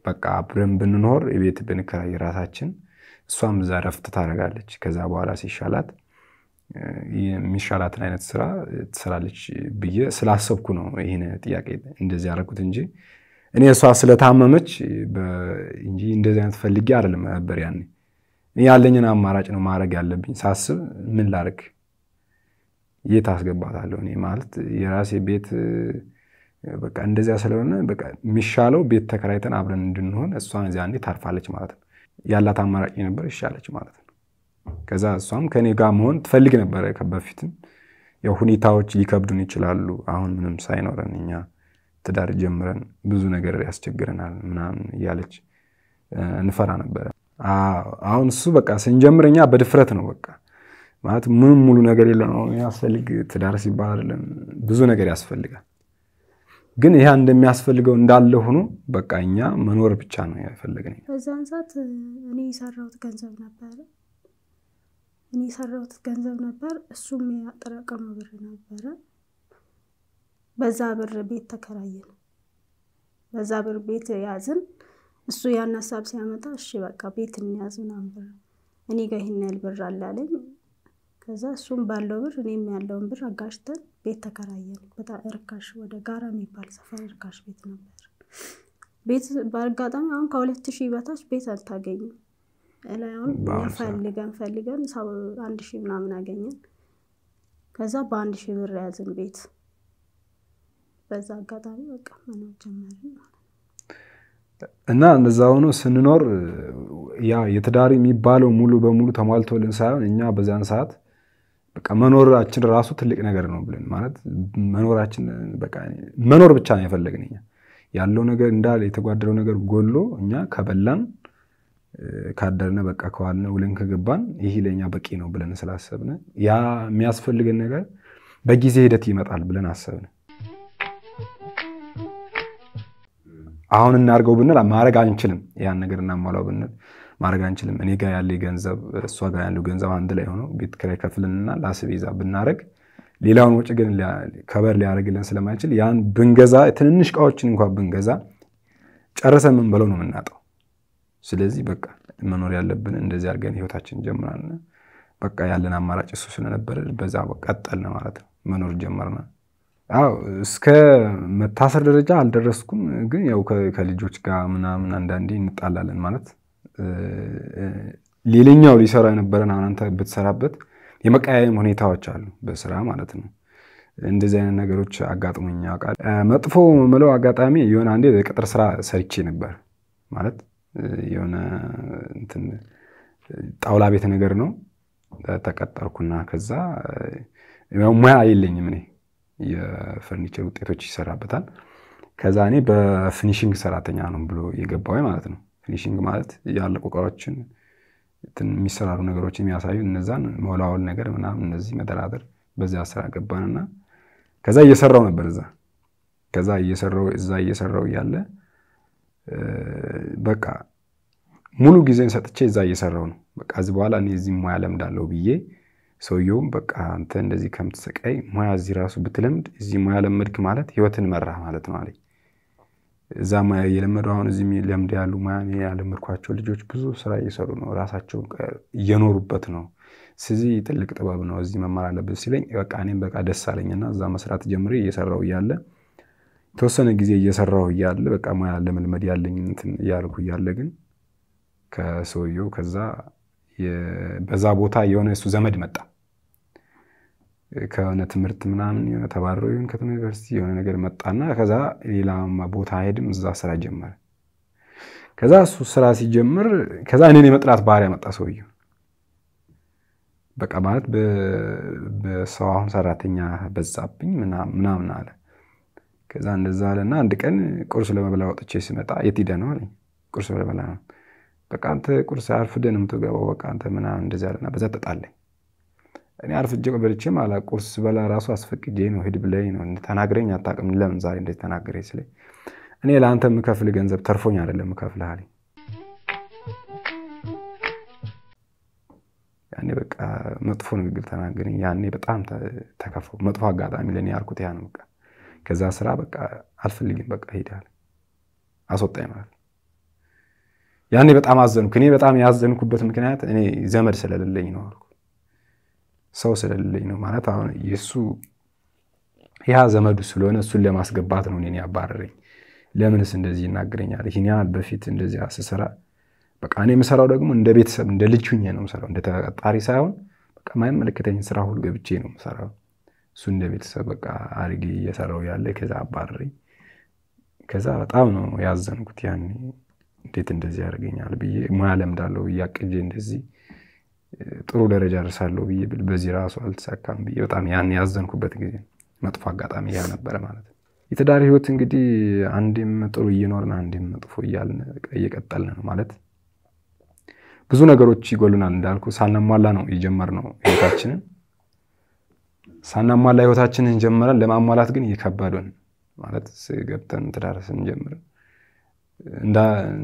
በቃ አብረን ብንኖር ቤት ብንከራይ ራሳችን፣ እሷም እዛ ረፍት ታደርጋለች። ከዛ በኋላ ሲሻላት የሚሻላትን አይነት ስራ ትሰራለች ብዬ ስላሰብኩ ነው ይህን ጥያቄ እንደዚህ ያደረኩት እንጂ እኔ እሷ ስለታመመች እንጂ እንደዚህ አይነት ፈልጌ አይደለም ነበር። ያኔ ያለኝን አማራጭ ነው ማድረግ ያለብኝ ሳስብ፣ ምን ላድርግ፣ የት አስገባታለሁ እኔ ማለት የራሴ ቤት በቃ እንደዚያ ስለሆነ በቃ የሚሻለው ቤት ተከራይተን አብረን እንድንሆን እሷን እዚያ እንዴ ታርፋለች ማለት ነው። ያላት አማራጭ ነበር ይሻለች ማለት ነው። ከዛ እሷም ከኔ ጋር መሆን ትፈልግ ነበረ በፊትም ያው ሁኔታዎች ሊከብዱን ይችላሉ። አሁን ምንም ሳይኖረን እኛ ትዳር ጀምረን ብዙ ነገር ያስቸግረናል ምናምን እያለች እንፈራ ነበረ። አሁን እሱ በቃ ስንጀምር እኛ በድፍረት ነው በቃ ማለት ምንም ሙሉ ነገር የለም። ያስፈልግ ትዳር ሲባል አይደለም ብዙ ነገር ያስፈልጋል። ግን ይህ እንደሚያስፈልገው እንዳለ ሆኖ በቃ እኛ መኖር ብቻ ነው ያፈለግን። በዛን ሰዓት እኔ የሰራሁት ገንዘብ ነበረ እኔ የሰራሁት ገንዘብ ነበር፣ እሱም ያጠራቀመው ብር ነበረ። በዛ ብር ቤት ተከራየን፣ በዛ ብር ቤት ያዝን። እሱ ያን ሀሳብ ሲያመጣ እሺ በቃ ቤት እንያዝ ምናምን ብር እኔ ጋር ይሄን ያህል ብር አላለኝ። ከዛ እሱም ባለው ብር እኔም ያለውን ብር አጋጭተን ቤት ተከራየን። በጣም እርካሽ ወደ ጋራ የሚባል ሰፈር እርካሽ ቤት ነበር። ቤት በአጋጣሚ አሁን ከሁለት ሺህ በታች ቤት አልታገኝም። ላይ አሁን ፈልገን ፈልገን አንድ ሺህ ምናምን አገኘን። ከዛ በአንድ ሺህ ብር የያዝን ቤት በዛ አጋጣሚ በቃ መኖር ጀመርን እና እንደዛ ሆኖ ስንኖር ያ የትዳር የሚባለው ሙሉ በሙሉ ተሟልቶልን ሳይሆን እኛ በዚያን ሰዓት በቃ መኖራችን ራሱ ትልቅ ነገር ነው ብለን ማለት መኖራችን በቃ መኖር ብቻ ነው የፈለግን እኛ ያለው ነገር እንዳለ የተጓደለው ነገር ጎሎ እኛ ከበላን ካደርነ በቃ ከዋልነ ውለን ከገባን ይህ ለኛ በቂ ነው ብለን ስላሰብነ ያ የሚያስፈልገን ነገር በጊዜ ሂደት ይመጣል ብለን አሰብነ። አሁን እናርገው ብንል ማድረግ አንችልም። ያን ነገር እናሟላው ብንል ማድረግ አንችልም። እኔ ጋር ያለ ገንዘብ እሷ ጋር ያለው ገንዘብ አንድ ላይ ሆኖ ቤት ኪራይ ከፍልንና ለአስቤዛ ብናደረግ ሌላውን ወጪ ግን ከበር ሊያደርግልን ስለማይችል ያን ብንገዛ ትንንሽ እቃዎችን እንኳ ብንገዛ ጨረሰ ምን በለው ነው የምናጠው። ስለዚህ በቃ መኖር ያለብን እንደዚህ አድርገን ህይወታችን ጀምራል። በቃ ያለን አማራጭ እሱ ስለነበረ በዛ ቀጠልን ማለት ነው፣ መኖር ጀመርና አዎ እስከ መታሰር ደረጃ አልደረስኩም። ግን ያው ከልጆች ጋር ምናምን አንዳንዴ እንጣላለን ማለት ሌላኛው ሊሰራ የነበረን አናንተ አንተ ብትሰራበት የመቀያየም ሁኔታዎች አሉ፣ በስራ ማለት ነው። እንደዚህ አይነት ነገሮች አጋጥሞኝ ያውቃል። መጥፎ ምለው አጋጣሚ የሆነ አንዴ የቅጥር ስራ ሰርቼ ነበር። ማለት የሆነ ጣውላ ቤት ነገር ነው። ተቀጠርኩና ከዛ ሙያ የለኝም እኔ የፈርኒቸር ውጤቶች ይሰራበታል። ከዛ እኔ በፊኒሽንግ ሰራተኛ ነው ብሎ የገባው ማለት ነው ፊኒሽንግ ማለት ያለቁ እቃዎችን የሚሰራሩ ነገሮች የሚያሳዩ እነዛን መወላወል ነገር ምናምን እነዚህ መደራደር በዚያ ስራ ገባንና ከዛ እየሰራው ነበር እዛ ከዛ እየሰራው እዛ እየሰራው እያለ በቃ ሙሉ ጊዜን ሰጥቼ እዛ እየሰራው ነው። በቃ እዚህ በኋላ እኔ እዚህ ሙያ ለምዳለው ብዬ ሰውየውም በቃ አንተ እንደዚህ ከምትሰቃይ ሙያ እዚህ ራሱ ብትለምድ እዚህ ሙያ ለመድክ ማለት ህይወትን መራህ ማለት ነው አለኝ። እዛ ሙያ እየለመዱ አሁን እዚህ ለምድ ያሉ ሙያ ያለመድኳቸው ልጆች ብዙ ስራ እየሰሩ ነው፣ ራሳቸው እየኖሩበት ነው። ስለዚህ ትልቅ ጥበብ ነው፣ እዚህ መማር አለበት ሲለኝ በቃ እኔም በቃ ደስ አለኝና እዛ መስራት ጀምሬ እየሰራው እያለ የተወሰነ ጊዜ እየሰራው እያለ በቃ ሙያ ለመልመድ ያለኝ እንትን እያልኩ እያለ ግን ከሰውየው ከዛ በዛ ቦታ የሆነ እሱ ዘመድ መጣ ከሆነ ትምህርት ምናምን የሆነ ተባሮ ይሁን ከተማ ዩኒቨርሲቲ የሆነ ነገር መጣና ከዛ ሌላ ቦታ ሄድም እዛ ስራ ጀመረ። ከዛ እሱ ስራ ሲጀምር ከዛ እኔን የመጥራት ባህሪ ያመጣ ሰውየ በቃ ማለት በሰው አሁን ሰራተኛ በዛብኝ ምናምን አለ። ከዛ እንደዛ አለ እና አንድ ቀን ቁርስ ለመብላ ወጥቼ ሲመጣ የት ሄደህ ነው አለኝ። ቁርስ ለመብላ ነው። በቃ አንተ ቁርስ አርፍደን ነው የምትገባው፣ በቃ አንተ ምናምን እንደዚህ አለና በዛ ተጣለኝ። እኔ አርፍጄ በልቼም አላውቅ። ቁርስ በላ ራሱ አስፈቅጄ ነው ሂድ ብለኝ ነው ተናግረኝ አታውቅም። ለምን ዛሬ እንደ ተናገረኝ ስለ እኔ ለአንተ የምከፍል ገንዘብ ተርፎኝ አይደለም የምከፍልህ አለኝ። ያኔ በቃ መጥፎ ንግግር ተናገረኝ። ያኔ በጣም ተከፋው። መጥፎ አጋጣሚ ለእኔ ያልኩት ያ ነው። በቃ ከዛ ስራ በቃ አልፈልግም፣ በቃ ሄዳል አስወጣኝ ማለት ያኔ በጣም አዘንኩ። እኔ በጣም ያዘንኩበት ምክንያት እኔ ዘመድ ስለሌለኝ ነው አልኩ። ሰው ስለሌለኝ ነው ማለት አሁን የእሱ ያ ዘመዱ ስለሆነ እሱን ለማስገባት ነው እኔን ያባረረኝ። ለምንስ እንደዚህ ይናገረኛል? ይህን ያህል በፊት እንደዚያ ስሰራ በቃ እኔ የምሰራው ደግሞ እንደ ቤተሰብ እንደ ልጅ ሁኜ ነው የምሰራው፣ እንደ ተቀጣሪ ሳይሆን በቃ የማይመለከተኝ ስራ ሁሉ ገብቼ ነው የምሰራው። እሱ እንደ ቤተሰብ በቃ አድርጌ እየሰራው ያለ ከዛ አባረረኝ። ከዛ በጣም ነው ያዘንኩት። ያኔ እንዴት እንደዚህ ያደርገኛል ብዬ ሙያ ለምዳለው ብዬ አቅጄ እንደዚህ ጥሩ ደረጃ ደርሳለሁ ብዬ ብል በዚህ ራሱ አልተሳካም ብዬ በጣም ያን ያዘንኩበት ጊዜ መጥፎ አጋጣሚ ያ ነበረ ማለት ነው። የትዳር ህይወት እንግዲህ አንዴም ጥሩ እየኖርን አንዴም መጥፎ እያልን እየቀጠልን ነው ማለት ብዙ ነገሮች ይጎሉናል እንዳልኩ ሳናሟላ ነው የጀመርነው ህይወታችንን ሳናሟላ ህይወታችንን ጀምረን ለማሟላት ግን እየከበዱን ማለት ገብተን ትዳር ስንጀምር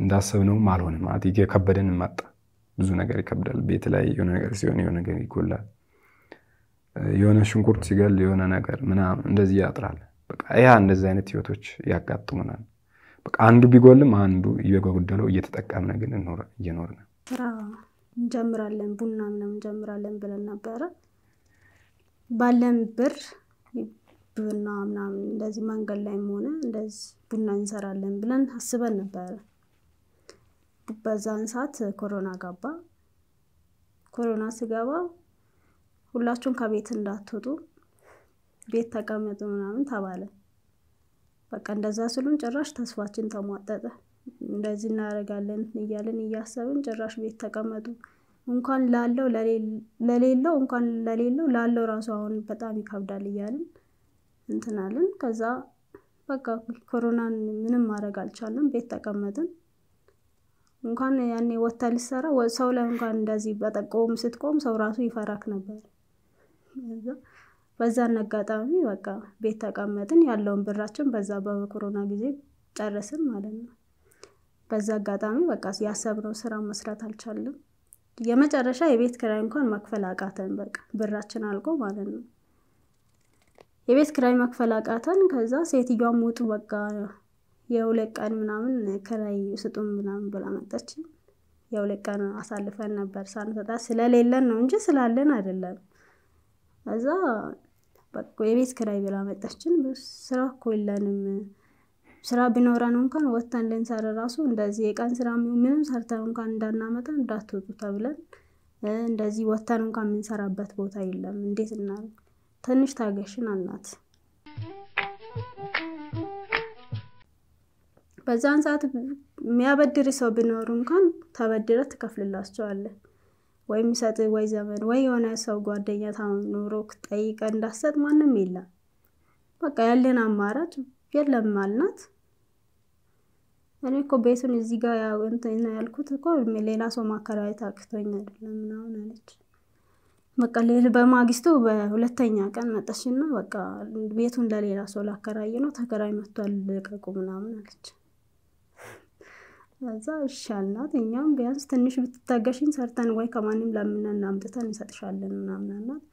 እንዳሰብነውም አልሆንም ማለት እየከበደን መጣ ብዙ ነገር ይከብዳል። ቤት ላይ የሆነ ነገር ሲሆን የሆነ ነገር ይጎላል። የሆነ ሽንኩርት ሲገል የሆነ ነገር ምናምን እንደዚህ ያጥራል። በቃ ያ እንደዚህ አይነት ህይወቶች ያጋጥሙናል። በቃ አንዱ ቢጎልም አንዱ እየጎደለው እየተጠቀምነ ግን እየኖርን እንጀምራለን፣ ቡና ምናምን እንጀምራለን ብለን ነበረ ባለን ብር ቡና ምናምን እንደዚህ መንገድ ላይም ሆነ እንደዚህ ቡና እንሰራለን ብለን አስበን ነበረ። በዛን ሰዓት ኮሮና ገባ። ኮሮና ስገባ ሁላችሁም ከቤት እንዳትወጡ ቤት ተቀመጡ ምናምን ተባለ። በቃ እንደዛ ስሉን ጭራሽ ተስፋችን ተሟጠጠ። እንደዚህ እናደርጋለን እያለን እያሰብን ጭራሽ ቤት ተቀመጡ እንኳን ላለው ለሌለው እንኳን ለሌለው ላለው ራሱ አሁን በጣም ይከብዳል እያልን እንትናልን። ከዛ በቃ ኮሮናን ምንም ማድረግ አልቻለም። ቤት ተቀመጥን። እንኳን ያኔ ወታ ልሰራ ሰው ላይ እንኳን እንደዚህ በጠቆም ስትቆም ሰው ራሱ ይፈራክ ነበር። በዛን አጋጣሚ በቃ ቤት ተቀመጥን። ያለውን ብራችን በዛ በኮሮና ጊዜ ጨረስን ማለት ነው። በዛ አጋጣሚ በቃ ያሰብነው ስራ መስራት አልቻለም። የመጨረሻ የቤት ክራይ እንኳን መክፈል አቃተን። በቃ ብራችን አልቆ ማለት ነው። የቤት ክራይ መክፈል አቃተን። ከዛ ሴትዮዋም ውጡ በቃ የሁለት ቀን ምናምን ከላይ ስጡን ምናምን ብላ መጣች። የሁለት ቀን አሳልፈን ነበር ሳንሰጣ ስለሌለን ነው እንጂ ስላለን አይደለም። እዛ የቤት ክራይ ብላ መጣችን። ስራ እኮ የለንም። ስራ ቢኖረን እንኳን ወጥተን ልንሰር ራሱ እንደዚህ የቀን ስራ ምንም ሰርተን እንኳን እንዳናመጣ እንዳትወጡ ተብለን እንደዚህ ወጥተን እንኳን የምንሰራበት ቦታ የለም። እንዴት እናርግ? ትንሽ ታገሽን አልናት። በዛን ሰዓት የሚያበድር ሰው ቢኖሩ እንኳን ተበድረ ትከፍልላቸዋለ። ወይም ሰጥ ወይ ዘመን ወይ የሆነ ሰው ጓደኛ ታኑሮ ጠይቀ እንዳሰጥ ማንም የለም። በቃ ያለን አማራጭ የለም ማልናት። እኔ እኮ ቤቱን እዚህ ጋር ያልኩት እኮ ሌላ ሰው ማከራየት አቅቶኝ አይደለም ምናምን አለች። በቃ በማግስቱ በሁለተኛ ቀን መጣችና በቃ ቤቱን ለሌላ ሰው ላከራይ ነው ተከራይ መጥቷል ልቀቁ ምናምን አለች። ከዛ እሺ አልናት። እኛም ቢያንስ ትንሽ ብትታገሽኝ ሰርተን ወይ ከማንም ለምነን አምጥተን እንሰጥሻለን ምናምን አልናት።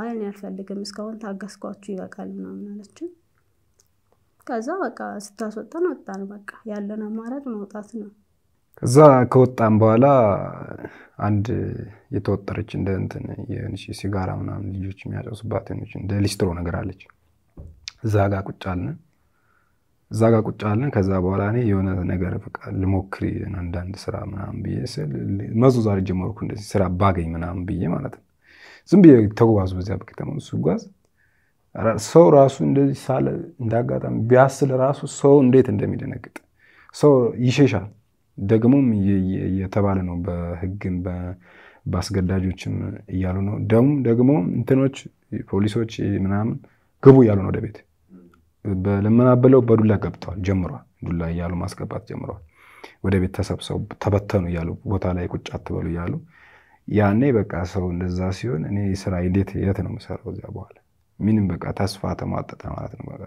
አይ እኔ አልፈልግም እስካሁን ታገስኳችሁ ይበቃል ምናምን አለችን። ከዛ በቃ ስታስወጣን ወጣን። በቃ ያለን አማራጭ መውጣት ነው። ከዛ ከወጣን በኋላ አንድ የተወጠረች እንደ እንትን የሆነች ሲጋራ ምናምን ልጆች የሚያጨሱባት እንደ ሊስትሮ ነገር አለች። እዛ ጋር ቁጭ አልን። እዛ ጋር ቁጭ አለን። ከዛ በኋላ እኔ የሆነ ነገር በቃ ልሞክር አንዳንድ ስራ ምናምን ብዬ ስል ዛሬ ጀመርኩ። እንደዚህ ስራ ባገኝ ምናምን ብዬ ማለት ነው። ዝም ብዬ ተጓዙ። በዚያ በከተማ ስጓዝ ሰው ራሱ እንደዚህ ሳለ እንዳጋጣሚ ቢያስል ራሱ ሰው እንዴት እንደሚደነግጥ ሰው ይሸሻል። ደግሞም የተባለ ነው በህግም በአስገዳጆችም እያሉ ነው። ደሞ ደግሞ እንትኖች ፖሊሶች ምናምን ግቡ እያሉ ነው ወደ ቤት በልመና ብለው በዱላ ገብተዋል ጀምሯል። ዱላ እያሉ ማስገባት ጀምረዋል። ወደ ቤት ተሰብሰው ተበተኑ እያሉ ቦታ ላይ ቁጭ አትበሉ እያሉ ያኔ በቃ ሰው እንደዛ ሲሆን እኔ ስራ እንዴት የት ነው የምሰራው? እዚያ በኋላ ምንም በቃ ተስፋ ተሟጠጠ ማለት ነው። በቃ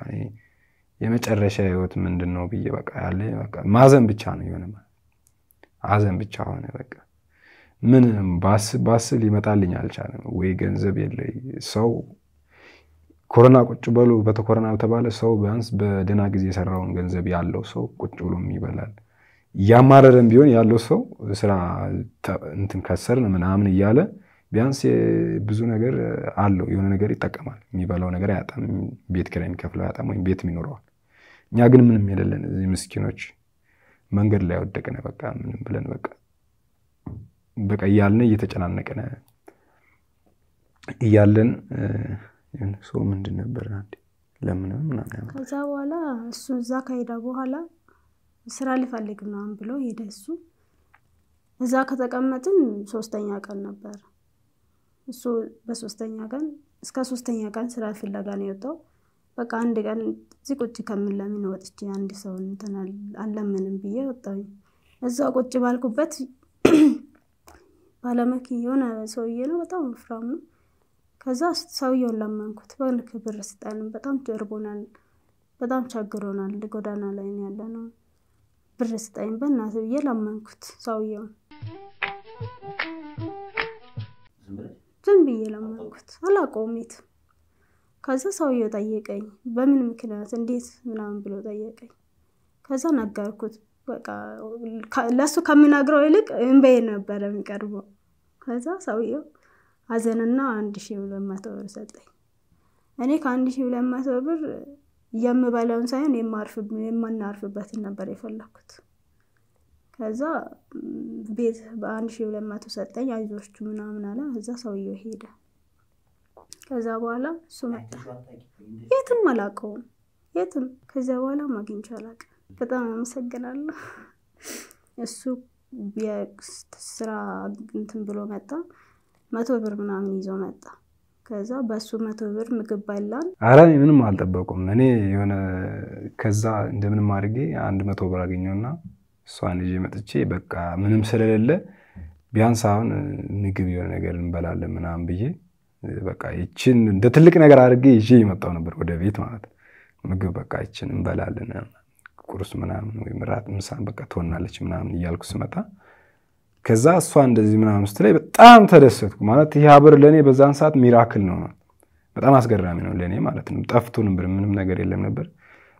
የመጨረሻ ህይወት ምንድን ነው ብዬ በቃ ያለ ማዘን ብቻ ነው የሆነ አዘን ብቻ ሆነ። በቃ ምንም ባስብ ሊመጣልኝ አልቻለም። ወይ ገንዘብ የለ ሰው ኮሮና ቁጭ በሉ በተኮረና ተባለ ሰው ቢያንስ በደህና ጊዜ የሰራውን ገንዘብ ያለው ሰው ቁጭ ብሎም ይበላል። ያማረረን ቢሆን ያለው ሰው ስራ እንትን ከሰርን ምናምን እያለ ቢያንስ ብዙ ነገር አለው የሆነ ነገር ይጠቀማል። የሚበላው ነገር አያጣም፣ ቤት ኪራይ የሚከፍለው አያጣም፣ ወይም ቤት ይኖረዋል። እኛ ግን ምንም የሌለን እዚህ ምስኪኖች መንገድ ላይ ወደቅነ በቃ ምንም ብለን በቃ በቃ እያልን እየተጨናነቅነ እያለን ሰው ምንድን ነበር አንዴ ለምንም ምናምን ከዛ በኋላ እሱ እዛ ከሄደ በኋላ ስራ ልፈልግ ምናምን ብሎ ሄደ እሱ እዛ ከተቀመጥን ሶስተኛ ቀን ነበር እሱ በሶስተኛ ቀን እስከ ሶስተኛ ቀን ስራ ፍለጋ ነው የወጣው በቃ አንድ ቀን እዚህ ቁጭ ለምን ወጥቼ አንድ ሰው እንትን አለምንም ብዬ ወጣሁኝ እዛ ቁጭ ባልኩበት ባለመኪ የሆነ ሰውዬ ነው በጣም ወፍራም ነው ከዛ ሰውየውን ለመንኩት። በልክ ብር ስጠን፣ በጣም ርቦናል፣ በጣም ቸግሮናል፣ ጎዳና ላይ ያለ ነው፣ ብር ስጠኝ በእናትህ ብዬ ለመንኩት ሰውየውን። ዝም ብዬ ለመንኩት፣ አላውቀውም ከዛ ሰውየው ጠየቀኝ፣ በምን ምክንያት እንዴት ምናምን ብሎ ጠየቀኝ። ከዛ ነገርኩት። በቃ ለእሱ ከምናግረው ይልቅ እንበይ ነበረ የሚቀርበው። ከዛ ሰውየው ሀዘንና አንድ ሺ ሁለት መቶ ብር ሰጠኝ። እኔ ከአንድ ሺ ሁለት መቶ ብር የምበላውን ሳይሆን የማናርፍበትን ነበር የፈለኩት። ከዛ ቤት በአንድ ሺ ሁለት መቶ ሰጠኝ። አይዞቹ ምናምን አለ። ከዛ ሰውየው ሄደ። ከዛ በኋላ እሱ መጣ። የትም አላውቀውም፣ የትም ከዚያ በኋላ ማግኝቼ አላውቅም። በጣም አመሰግናለሁ። እሱ ስራ እንትን ብሎ መጣ። መቶ ብር ምናምን ይዞ መጣ። ከዛ በሱ መቶ ብር ምግብ በላን። አረ ምንም አልጠበቁም። እኔ የሆነ ከዛ እንደምንም አድርጌ አንድ መቶ ብር አገኘውና እሷን ይዤ መጥቼ በቃ ምንም ስለሌለ ቢያንስ አሁን ምግብ የሆነ ነገር እንበላለን ምናምን ብዬ በቃ ይችን እንደ ትልቅ ነገር አድርጌ ይዤ የመጣው ነበር ወደ ቤት ማለት ምግብ በቃ ይችን እንበላለን ቁርስ ምናምን ወይም ራት ምሳን በቃ ትሆናለች ምናምን እያልኩ ስመጣ ከዛ እሷ እንደዚህ ምናምን ስትለኝ በጣም ተደሰትኩ። ማለት ይህ ሀብር ለእኔ በዛን ሰዓት ሚራክል ነው። በጣም አስገራሚ ነው ለእኔ ማለት ነው። ጠፍቶ ብር ምንም ነገር የለም ነበር።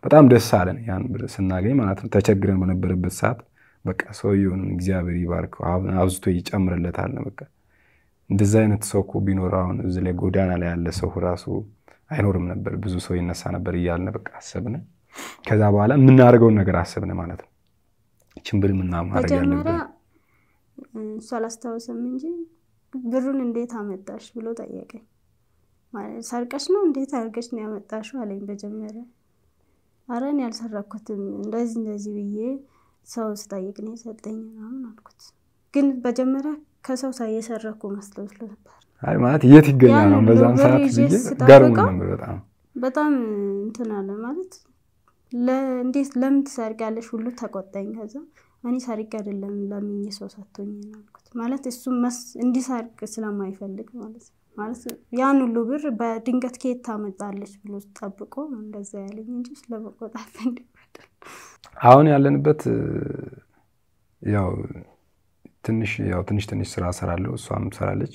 በጣም ደስ አለን ያን ብር ስናገኝ ማለት ነው። ተቸግረን በነበረበት ሰዓት በቃ ሰውየውን እግዚአብሔር ይባርከው አብዝቶ ይጨምርለታል ነው በቃ። እንደዚ አይነት ሰው እኮ ቢኖር አሁን እዚ ላይ ጎዳና ላይ ያለ ሰው ራሱ አይኖርም ነበር። ብዙ ሰው ይነሳ ነበር እያልን በቃ አሰብን። ከዛ በኋላ የምናደርገውን ነገር አሰብን ማለት ነው። ችንብል ምናማረግ ያለብን እሱ አላስታወሰም እንጂ ብሩን እንዴት አመጣሽ ብሎ ጠየቀኝ። ሰርቀሽ ነው እንዴት አድርገሽ ነው ያመጣሽው አለኝ። በጀመሪያ አረ እኔ ያልሰረኩትም እንደዚህ እንደዚህ ብዬ ሰው ስጠይቅ ነው የሰጠኝ ምናምን አልኩት። ግን በጀመሪያ ከሰው ሳይ የሰረኩ መስለው ስለነበር አይ ማለት የት ይገኛል ነው በዛን ሰዓት ብዬ በጣም በጣም እንትን አለ ማለት እንዴት ለምን ትሰርቂያለሽ ሁሉ ተቆጣኝ። ከዛ እኔ ሰርቄ አይደለም ለምኜ ሰው ሰጥቶኝ ነው ማለት እሱ እንዲሰርቅ ስለማይፈልግ ማለት ነው። ማለት ያን ሁሉ ብር በድንገት ከየት ታመጣለች ብሎ ጠብቆ እንደዛ ያለኝ እንጂ ስለመቆጣት እንዲበደል አሁን ያለንበት ያው ትንሽ ያው ትንሽ ትንሽ ስራ ሰራለሁ፣ እሷም ሰራለች።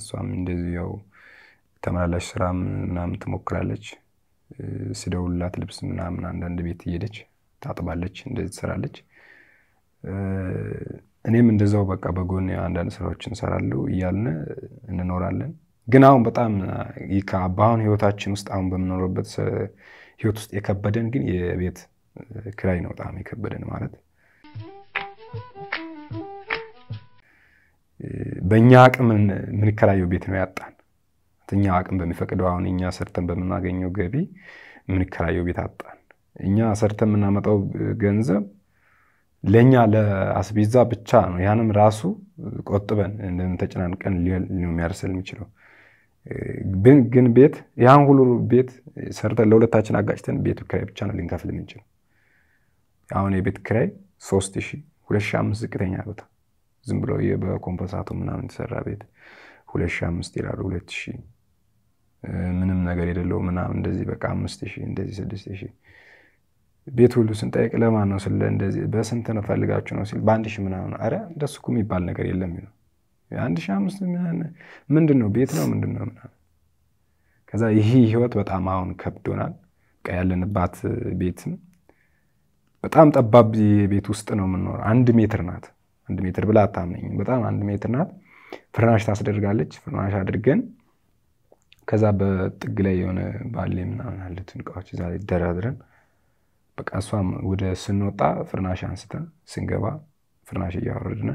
እሷም እንደዚህ ያው ተመላላሽ ስራ ምናምን ትሞክራለች። ስደውላት ልብስ ምናምን አንዳንድ ቤት እየሄደች ታጥባለች፣ እንደዚህ ትሰራለች። እኔም እንደዛው በቃ በጎን አንዳንድ ስራዎችን እንሰራለሁ እያልን እንኖራለን። ግን አሁን በጣም በአሁን ህይወታችን ውስጥ አሁን በምኖርበት ህይወት ውስጥ የከበደን ግን የቤት ክራይ ነው። በጣም የከበደን ማለት በእኛ አቅም የምንከራየው ቤት ነው ያጣን። እኛ አቅም በሚፈቅደው አሁን እኛ ሰርተን በምናገኘው ገቢ የምንከራየው ቤት አጣን። እኛ ሰርተን የምናመጣው ገንዘብ ለእኛ ለአስቤዛ ብቻ ነው። ያንም ራሱ ቆጥበን እንደምንተጨናንቀን ተጨናንቀን የሚችለው ግን ቤት ያን ሁሉ ቤት ሰርተን ለሁለታችን አጋጭተን ቤቱ ክራይ ብቻ ነው ልንከፍል የምንችለው። አሁን የቤት ክራይ ሶስት ሺ ሁለት ሺ አምስት ዝቅተኛ ቦታ ዝም ብሎ በኮምፖሳቱ ምናምን የተሰራ ቤት ሁለት ሺ አምስት ይላሉ። ሁለት ሺ ምንም ነገር የሌለው ምናምን እንደዚህ በቃ አምስት ሺ እንደዚህ ስድስት ሺ ቤት ሁሉ ስንጠይቅ ለማን ነው ስለ እንደዚህ በስንት ነው ፈልጋችሁ ነው ሲል በአንድ ሺህ ምናምን። ኧረ እንደሱ እኮ የሚባል ነገር የለም ነው አንድ ሺህ አምስት ምንድን ነው ቤት ነው ምንድን ነው ምናምን። ከዛ ይህ ህይወት በጣም አሁን ከብዶናል። በቃ ያለንባት ቤትም በጣም ጠባብ ቤት ውስጥ ነው የምንኖረው። አንድ ሜትር ናት። አንድ ሜትር ብላ አታምነኝ በጣም አንድ ሜትር ናት። ፍርናሽ ታስደርጋለች። ፍርናሽ አድርገን ከዛ በጥግ ላይ የሆነ ባሌ ምናምን አሉትን እቃዎች እዛ ላይ ደራድረን በቃ እሷም ወደ ስንወጣ ፍርናሽ አንስተን ስንገባ ፍርናሽ እያወረድን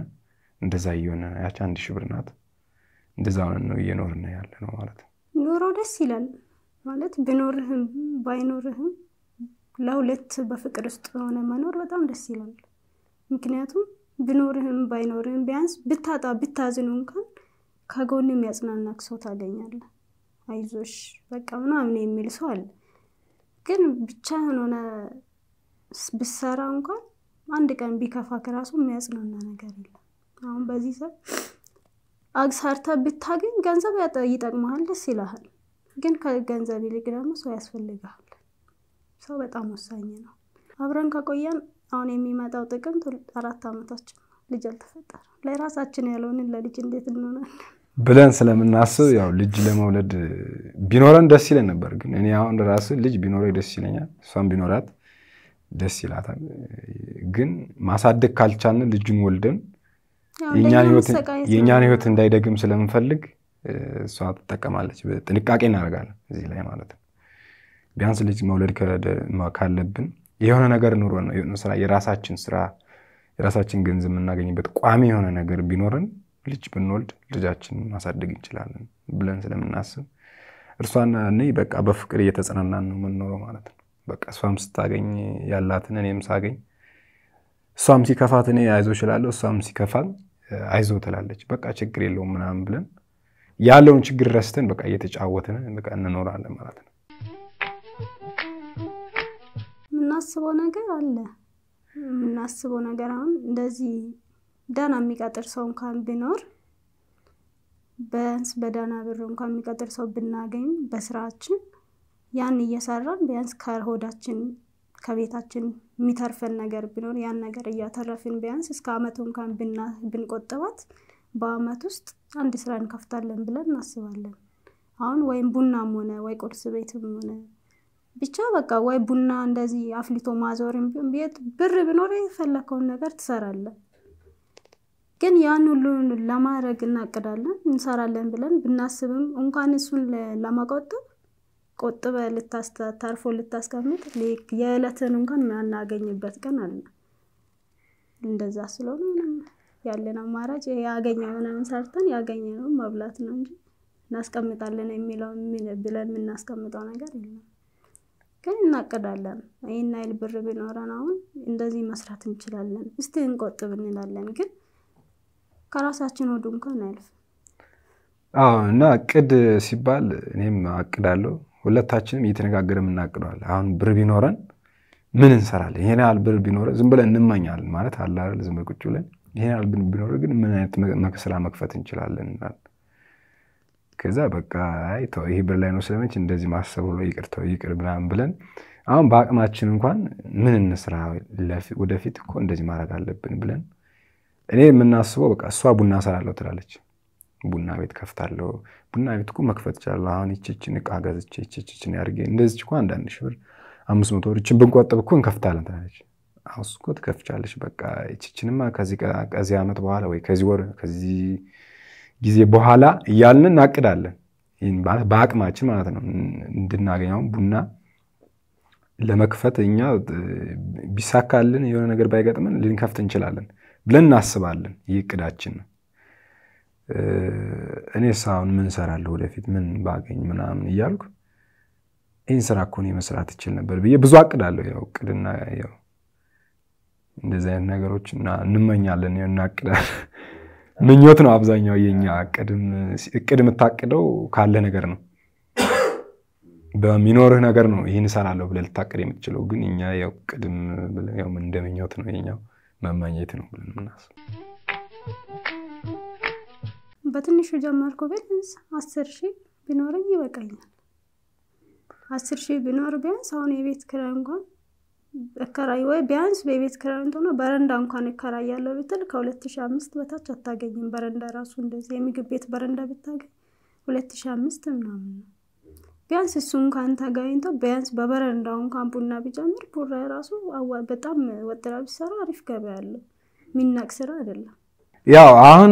እንደዛ እየሆነ ያች አንድ ሺህ ብር ናት። እንደዛ ሆነን ነው እየኖርን ያለ ነው ማለት ነው። ኑሮ ደስ ይላል ማለት ብኖርህም ባይኖርህም ለሁለት በፍቅር ውስጥ የሆነ መኖር በጣም ደስ ይላል። ምክንያቱም ብኖርህም ባይኖርህም ቢያንስ ብታጣ ብታዝኑ እንኳን ከጎን የሚያጽናናክ ሰው ታገኛለህ። አይዞሽ በቃ ምናምን የሚል ሰው አለ። ግን ብቻህን ሆነ ብሰራ እንኳን አንድ ቀን ቢከፋ ከራሱ የሚያጽናና ነገር የለም። አሁን በዚህ ሰ አግሳርተ ብታገኝ ገንዘብ ይጠቅመሃል፣ ደስ ይልሃል። ግን ከገንዘብ ይልቅ ደግሞ ሰው ያስፈልግሃል። ሰው በጣም ወሳኝ ነው። አብረን ከቆየን አሁን የሚመጣው ጥቅም አራት ዓመታችን ልጅ አልተፈጠረም። ለራሳችን ያለውንን ለልጅ እንዴት እንሆናለን ብለን ስለምናስብ ያው ልጅ ለመውለድ ቢኖረን ደስ ይለን ነበር። ግን እኔ አሁን ራስ ልጅ ቢኖረ ደስ ይለኛል፣ እሷም ቢኖራት ደስ ይላታል። ግን ማሳደግ ካልቻልን ልጁን ወልደን የእኛን ህይወት እንዳይደግም ስለምንፈልግ እሷ ትጠቀማለች። ጥንቃቄ እናደርጋለን እዚህ ላይ ማለት ነው። ቢያንስ ልጅ መውለድ ካለብን የሆነ ነገር ኑሮ ነው የሆነ ስራ የራሳችን ስራ የራሳችን ገንዘብ የምናገኝበት ቋሚ የሆነ ነገር ቢኖረን ልጅ ብንወልድ ልጃችንን ማሳደግ እንችላለን ብለን ስለምናስብ እርሷና እኔ በቃ በፍቅር እየተጽናናን ነው የምንኖረው ማለት ነው። በቃ እሷም ስታገኝ ያላትን እኔም ሳገኝ እሷም ሲከፋት እኔ አይዞ እችላለሁ፣ እሷም ሲከፋት አይዞ ትላለች። በቃ ችግር የለውም ምናምን ብለን ያለውን ችግር ረስተን በቃ እየተጫወትን በቃ እንኖራለን ማለት ነው። የምናስበው ነገር አለ። የምናስበው ነገር አሁን እንደዚህ ዳና የሚቀጥር ሰው እንኳን ቢኖር በንስ በዳና ብር እንኳን የሚቀጥር ሰው ብናገኝ በስራችን ያን እየሰራን ቢያንስ ከሆዳችን ከቤታችን የሚተርፈን ነገር ቢኖር ያን ነገር እያተረፍን ቢያንስ እስከ አመቱ እንኳን ብንቆጥባት በአመት ውስጥ አንድ ስራ እንከፍታለን ብለን እናስባለን። አሁን ወይም ቡናም ሆነ ወይ ቁርስ ቤትም ሆነ ብቻ በቃ ወይ ቡና እንደዚህ አፍሊቶ ማዞርም ቢሆን ቤት ብር ቢኖር የፈለከውን ነገር ትሰራለን። ግን ያን ሁሉ ለማድረግ እናቅዳለን እንሰራለን ብለን ብናስብም እንኳን እሱን ለማቆጠብ ቆጥበ ልታስታርፎ ልታስቀምጥ የዕለትን እንኳን የማናገኝበት ቀን አለ። እንደዛ ስለሆነ ያለን አማራጭ ያገኘው ምናምን ሰርተን ያገኘነው መብላት ነው እንጂ እናስቀምጣለን የሚለው ብለን የምናስቀምጠው ነገር የለም። ግን እናቅዳለን። ይህን ያህል ብር ቢኖረን አሁን እንደዚህ መስራት እንችላለን፣ እስቲ እንቆጥብ እንላለን። ግን ከራሳችን ወዱ እንኳን አያልፍም። አዎ እና እቅድ ሲባል እኔም አቅዳለሁ ሁለታችንም እየተነጋገረ የምናቅደዋል። አሁን ብር ቢኖረን ምን እንሰራለን? ይሄን ያህል ብር ቢኖረን ዝም ብለን እንመኛለን ማለት አለ አይደል? ዝም ብለን ቁጭ ብለን ይሄን ያህል ብር ቢኖረን ግን ምን አይነት ስራ መክፈት እንችላለን? ከዛ በቃ አይ ተው፣ ይሄ ብር ላይ ነው ስለመች እንደዚህ ማሰብ ብሎ ይቅር ተው ይቅር ምናምን ብለን አሁን በአቅማችን እንኳን ምን እንስራ ወደፊት እኮ እንደዚህ ማድረግ አለብን ብለን እኔ የምናስበው በቃ እሷ ቡና ሰራለሁ ትላለች ቡና ቤት ከፍታለሁ። ቡና ቤት እኮ መክፈት ይችላለሁ። አሁን ይችችን እቃ ገዝቼ ይችችን ያድርጌ እንደዚች እኮ አንዳንድ ሺህ ብር አምስት መቶ ብር ይችን ብንቆጥብ እኮ እንከፍታለን ትላለች። አሁን እኮ ትከፍቻለሽ። በቃ ይችችንማ ከዚህ ዓመት በኋላ ወይ ከዚህ ወር ከዚህ ጊዜ በኋላ እያልን እናቅዳለን። በአቅማችን ማለት ነው እንድናገኘው ቡና ለመክፈት እኛ ቢሳካልን የሆነ ነገር ባይገጥምን ልንከፍት እንችላለን ብለን እናስባለን። ይህ እቅዳችን ነው። እኔ ሳሁን ምን ሰራለሁ ወደፊት ምን ባገኝ ምናምን እያልኩ ይህን ስራ እኮ እኔ መስራት እችል ነበር ብዬ ብዙ አቅዳለሁ። ያው እቅድና ያው እንደዚህ አይነት ነገሮች እንመኛለን፣ እናቅዳለን። ምኞት ነው አብዛኛው የኛ እቅድ። የምታቅደው ካለ ነገር ነው በሚኖርህ ነገር ነው ይህን እሰራለሁ ብለህ ልታቅድ የምትችለው። ግን እኛ ያው ቅድም እንደ ምኞት ነው የኛው መመኘት ነው ብለን ምናስብ በትንሹ ጀመርኩ ቢያንስ አስር ሺ ቢኖረኝ ይበቃኛል። አስር ሺ ቢኖር ቢያንስ አሁን የቤት ኪራይ እንኳን እከራይ ወይ ቢያንስ በቤት ኪራይ ሆኖ በረንዳ እንኳን እከራይ ያለው ብትል ከሁለት ሺህ አምስት በታች አታገኝም። በረንዳ ራሱ እንደዚህ የምግብ ቤት በረንዳ ብታገኝ ሁለት ሺህ አምስት ምናምን ነው። ቢያንስ እሱ እንኳን ተገኝቶ ቢያንስ በበረንዳው እንኳን ቡና ቢጨምር ቡራ ራሱ በጣም ወጥራ ቢሰራ አሪፍ ገበያ አለው። የሚናቅ ስራ አይደለም። ያው አሁን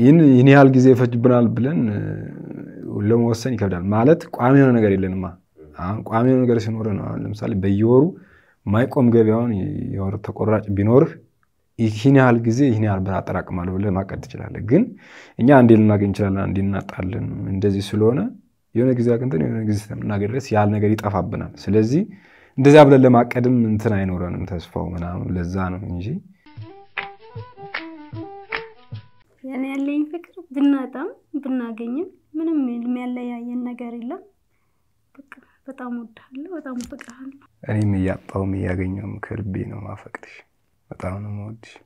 ይህን ይህን ያህል ጊዜ ይፈጅብናል ብለን ለመወሰን ይከብዳል። ማለት ቋሚ የሆነ ነገር የለንማ። አሁን ቋሚ የሆነ ነገር ሲኖር ነው። አሁን ለምሳሌ በየወሩ ማይቆም ገቢያውን የወር ተቆራጭ ቢኖርህ ይህን ያህል ጊዜ ይህን ያህል ብር አጠራቅማለሁ ብለህ ማቀድ ትችላለህ። ግን እኛ አንዴ ልናገኝ እንችላለን፣ አንዴ እናጣለን። እንደዚህ ስለሆነ የሆነ ጊዜ አግኝተን የሆነ ጊዜ እስከምናገኝ ድረስ ያህል ነገር ይጠፋብናል። ስለዚህ እንደዚያ ብለን ለማቀድም እንትን አይኖረንም ተስፋው ምናምን። ለዛ ነው እንጂ እኔ ያለኝ ፍቅር ብናጣም ብናገኝም ምንም የሚያለያየን ነገር የለም። በቃ በጣም ወድሃለሁ፣ በጣም ፍቅርሃለሁ። እኔም እያጣውም እያገኘውም ከልቤ ነው ማፈቅድሽ። በጣም ነው የምወድሽ።